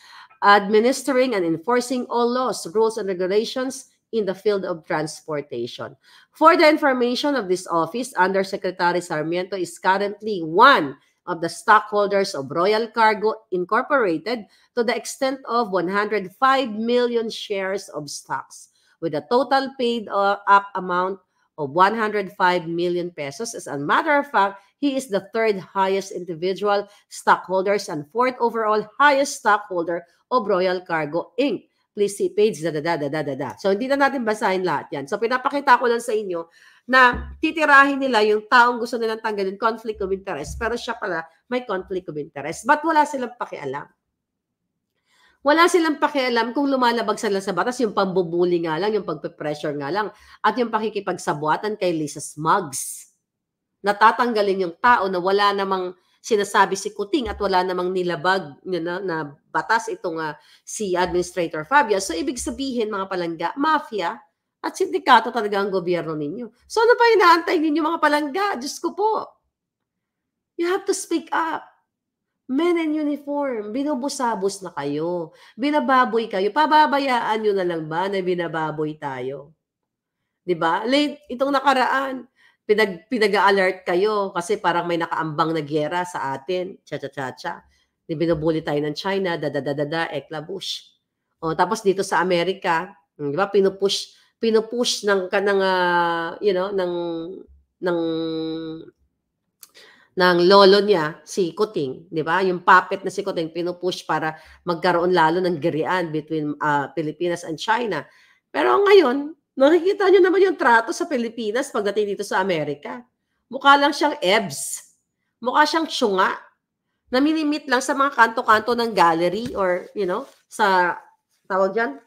administering and enforcing all laws, rules, and regulations in the field of transportation. For the information of this office, Undersecretary Sarmiento is currently one of the stockholders of Royal Cargo Incorporated to the extent of 105 million shares of stocks with a total paid uh, up amount of 105 million pesos. As a matter of fact, he is the third highest individual stockholders and fourth overall highest stockholder of Royal Cargo Inc. Please see page da da da da da da. So hindi na natin basahin lahat 'yan. So pinapakita ko lang sa inyo na titirahin nila yung taong gusto nilang tanggalin conflict of interest pero siya pala may conflict of interest. But wala silang pakialam wala silang pakialam kung lumalabag sila sa batas, yung pambubuli nga lang, yung pagpe-pressure nga lang, at yung pakikipagsabuatan kay Lisa Smugs. Natatanggalin yung tao na wala namang sinasabi si Kuting at wala namang nilabag na, na, na batas itong uh, si Administrator Fabia. So, ibig sabihin mga palangga, mafia at sindikato talaga ang gobyerno ninyo. So, ano pa inaantay ninyo mga palangga? Diyos ko po. You have to speak up. Men in uniform, binubusabos na kayo. Binababoy kayo. Pababayaan nyo na lang ba na binababoy tayo? 'Di ba? Late itong nakaraan, pinag pinag-alert kayo kasi parang may nakaambang na giyera sa atin. Cha cha cha cha. Di binubuli tayo ng China, da da da da da, ekla O, tapos dito sa Amerika, 'di ba? Pinupush pinupush ng kanang uh, ah, you know, ng ng ng lolo niya, si Kuting, di ba? Yung puppet na si Kuting pinupush para magkaroon lalo ng girian between uh, Pilipinas and China. Pero ngayon, nakikita niyo naman yung trato sa Pilipinas pagdating dito sa Amerika. Mukha lang siyang ebs. Mukha siyang tsunga. Na Namilimit lang sa mga kanto-kanto ng gallery or, you know, sa, tawag dyan,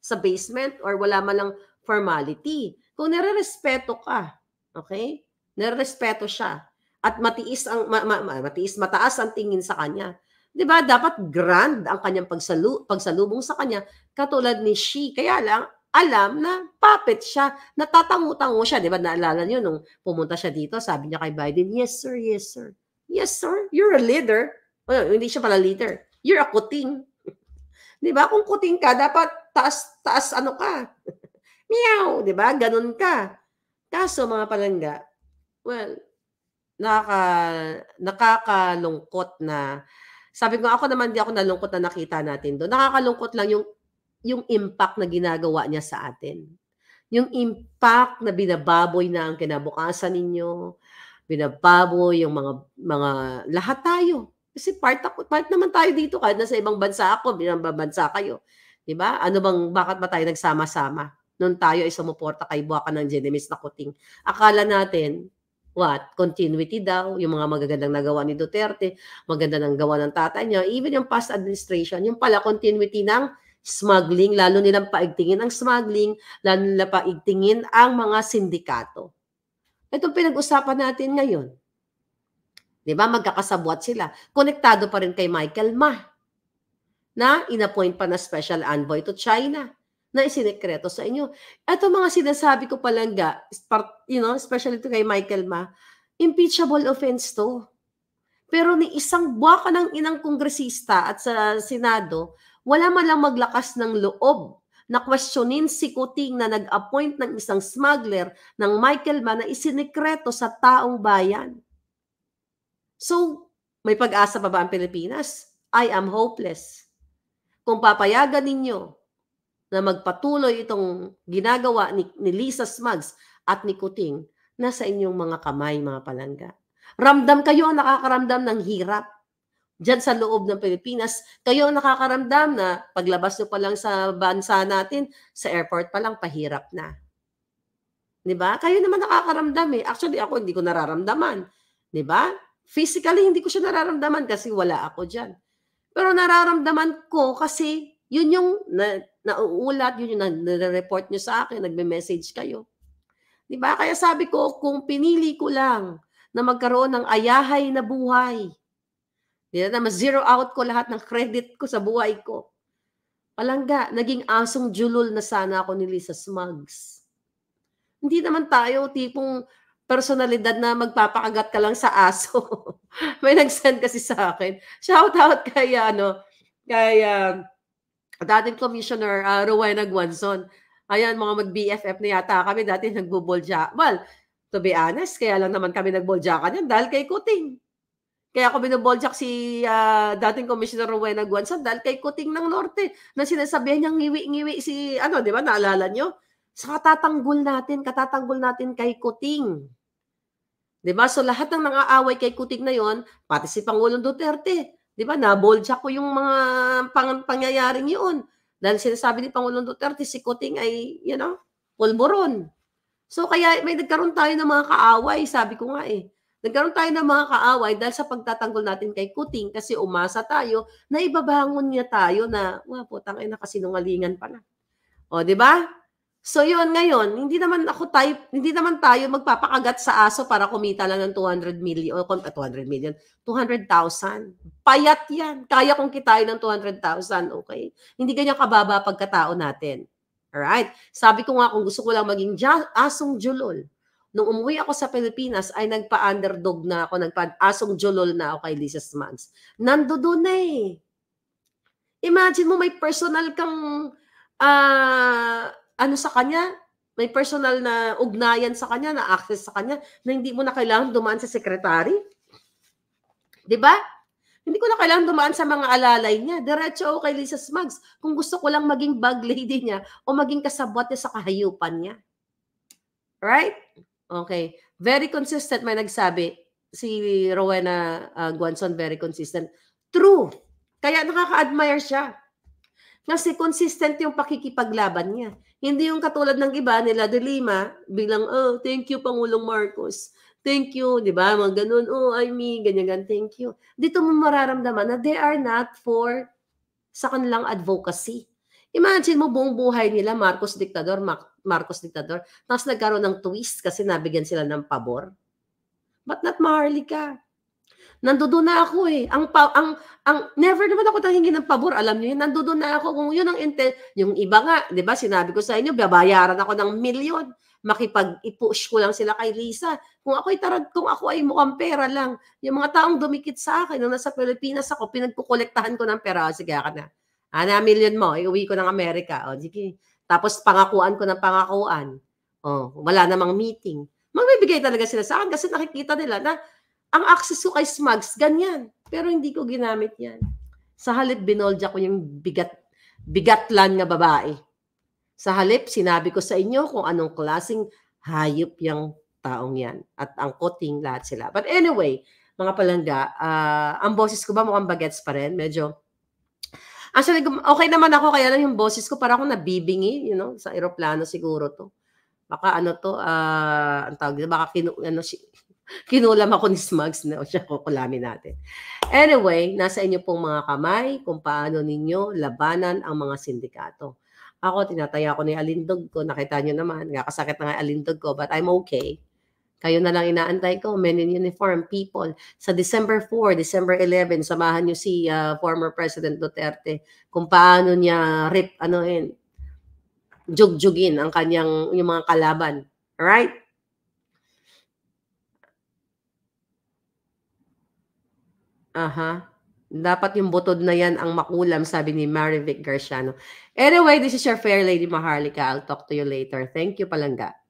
sa basement or wala man lang formality. Kung nare-respeto ka, okay? Nare-respeto siya at matiis ang ma, ma, ma, matiis mataas ang tingin sa kanya. 'Di ba? Dapat grand ang kanyang pagsalu, pagsalubong sa kanya katulad ni she. Kaya lang alam na puppet siya, natatango siya, 'di ba? Naalala niyo nung pumunta siya dito, sabi niya kay Biden, "Yes sir, yes sir." Yes sir, you're a leader. Well, hindi siya pala leader. You're a kuting. 'Di ba? Kung kuting ka, dapat taas taas ano ka. Meow, 'di ba? Ganun ka. Kaso mga palangga, well, nakaka nakakalungkot na sabi ko ako naman di ako nalungkot na nakita natin doon. Nakakalungkot lang yung yung impact na ginagawa niya sa atin. Yung impact na binababoy na ang kinabukasan ninyo, binababoy yung mga mga lahat tayo. Kasi part ako, part naman tayo dito kahit nasa ibang bansa ako, binabansa kayo. 'Di ba? Ano bang bakit ba tayo nagsama-sama? Noon tayo ay sumuporta kay Buwakan ng Genemis na kuting. Akala natin what? Continuity daw, yung mga magagandang nagawa ni Duterte, maganda ng gawa ng tatay niya, even yung past administration, yung pala continuity ng smuggling, lalo nilang paigtingin ang smuggling, lalo nilang paigtingin ang mga sindikato. Itong pinag-usapan natin ngayon. Di ba? Magkakasabwat sila. Konektado pa rin kay Michael Ma na inappoint pa na special envoy to China na isinikreto sa inyo. Ito mga sinasabi ko palangga, you know, especially to kay Michael Ma, impeachable offense to. Pero ni isang buwaka ng inang kongresista at sa Senado, wala man lang maglakas ng loob na questionin si Kuting na nag-appoint ng isang smuggler ng Michael Ma na isinikreto sa taong bayan. So, may pag-asa pa ba ang Pilipinas? I am hopeless. Kung papayagan ninyo na magpatuloy itong ginagawa ni, ni Lisa Smugs at ni Kuting na sa inyong mga kamay, mga palangga. Ramdam kayo ang nakakaramdam ng hirap dyan sa loob ng Pilipinas. Kayo ang nakakaramdam na paglabas nyo pa lang sa bansa natin, sa airport pa lang, pahirap na. 'Di ba? Kayo naman nakakaramdam eh. Actually ako hindi ko nararamdaman. 'Di ba? Physically hindi ko siya nararamdaman kasi wala ako diyan. Pero nararamdaman ko kasi yun yung na, nauulat, yun yung nare-report nyo sa akin, nagme-message kayo. Di ba? Kaya sabi ko, kung pinili ko lang na magkaroon ng ayahay na buhay, di ba? na zero out ko lahat ng credit ko sa buhay ko, palangga, naging asong julul na sana ako ni Lisa Smugs. Hindi naman tayo tipong personalidad na magpapakagat ka lang sa aso. May nag-send kasi sa akin. Shout out kay, ano, kay uh, dating Commissioner uh, Rowena Guanzon. Ayan, mga mag-BFF na yata kami dati nagbubolja. Well, to be honest, kaya lang naman kami nagboljakan niyan dahil kay Kuting. Kaya ako binuboljak si uh, dating Commissioner Rowena Guanzon dahil kay Kuting ng Norte na sinasabihan niyang ngiwi-ngiwi si, ano, di ba, naalala niyo? Sa katatanggol natin, katatanggol natin kay Kuting. Di ba? So lahat ng nangaaway kay Kuting na yon, pati si Pangulong Duterte, Di ba? Nabolja ko yung mga pang pangyayaring yun. Dahil sinasabi ni Pangulong Duterte, si Kuting ay, you know, pulburon. So kaya may nagkaroon tayo ng mga kaaway, sabi ko nga eh. Nagkaroon tayo ng mga kaaway dahil sa pagtatanggol natin kay Kuting kasi umasa tayo na ibabangon niya tayo na, wow, putang ina, kasinungalingan pala. O, di ba? So yun, ngayon, hindi naman ako type, hindi naman tayo magpapakagat sa aso para kumita lang ng 200 million, ah, o 200 million, 200,000. Payat yan. Kaya kong kitain ng 200,000, okay? Hindi ganyan kababa pagkatao natin. Alright? Sabi ko nga, kung gusto ko lang maging asong julol, nung umuwi ako sa Pilipinas, ay nagpa-underdog na ako, nagpa-asong julol na ako kay Lisa Smans. Nando eh. Imagine mo, may personal kang uh, ano sa kanya, may personal na ugnayan sa kanya, na access sa kanya, na hindi mo na kailangan dumaan sa sekretary. ba? Diba? Hindi ko na kailangan dumaan sa mga alalay niya. Diretso ako kay Lisa Smugs. Kung gusto ko lang maging bag lady niya o maging kasabwat niya sa kahayupan niya. Right? Okay. Very consistent may nagsabi. Si Rowena uh, ah, Guanson, very consistent. True. Kaya nakaka-admire siya. Kasi consistent yung pakikipaglaban niya. Hindi yung katulad ng iba nila de Lima, bilang, oh, thank you Pangulong Marcos. Thank you, di ba? Mga ganun, oh, I mean, ganyan, ganyan, thank you. Dito mo mararamdaman na they are not for sa kanilang advocacy. Imagine mo buong buhay nila, Marcos diktador, Mar- Marcos diktador, tapos nagkaroon ng twist kasi nabigyan sila ng pabor. But not Maharlika. Nandoon na ako eh. Ang, pa, ang, ang, never naman ako tahingi ng pabor. Alam niyo yun, nandoon na ako. Kung yun ang intel, yung iba nga, di ba, sinabi ko sa inyo, babayaran ako ng milyon. Makipag-i-push ko lang sila kay Lisa. Kung ako ay tarad, kung ako ay mukhang pera lang, yung mga taong dumikit sa akin, nung nasa Pilipinas ako, pinagkukolektahan ko ng pera. Sige ka na. Ana, million mo, iuwi eh, ko ng Amerika. O, sige. Tapos pangakuan ko ng pangakuan. O, wala namang meeting magbibigay talaga sila sa akin kasi nakikita nila na ang access ko kay Smugs, ganyan. Pero hindi ko ginamit yan. Sa halip, binolja ko yung bigat, bigatlan nga babae. Sa halip, sinabi ko sa inyo kung anong klasing hayop yung taong yan. At ang kuting lahat sila. But anyway, mga palangga, uh, ang boses ko ba mukhang bagets pa rin? Medyo Actually, okay naman ako, kaya lang yung boses ko, parang ako nabibingi, you know, sa aeroplano siguro to. Baka ano to, uh, ang tawag, baka kinu, ano, Kinulam ako ni Smugs na no? siya kukulamin natin. Anyway, nasa inyo pong mga kamay kung paano ninyo labanan ang mga sindikato. Ako, tinataya ko ni alindog ko. Nakita nyo naman, kakasakit na nga alindog ko, but I'm okay. Kayo na lang inaantay ko, men in uniform, people. Sa December 4, December 11, samahan nyo si uh, former President Duterte kung paano niya rip, ano yun, jugjugin ang kanyang, yung mga kalaban. Right? Aha. Dapat yung butod na yan ang makulam, sabi ni Marivic Garciano. Anyway, this is your fair lady Maharlika. I'll talk to you later. Thank you, Palangga.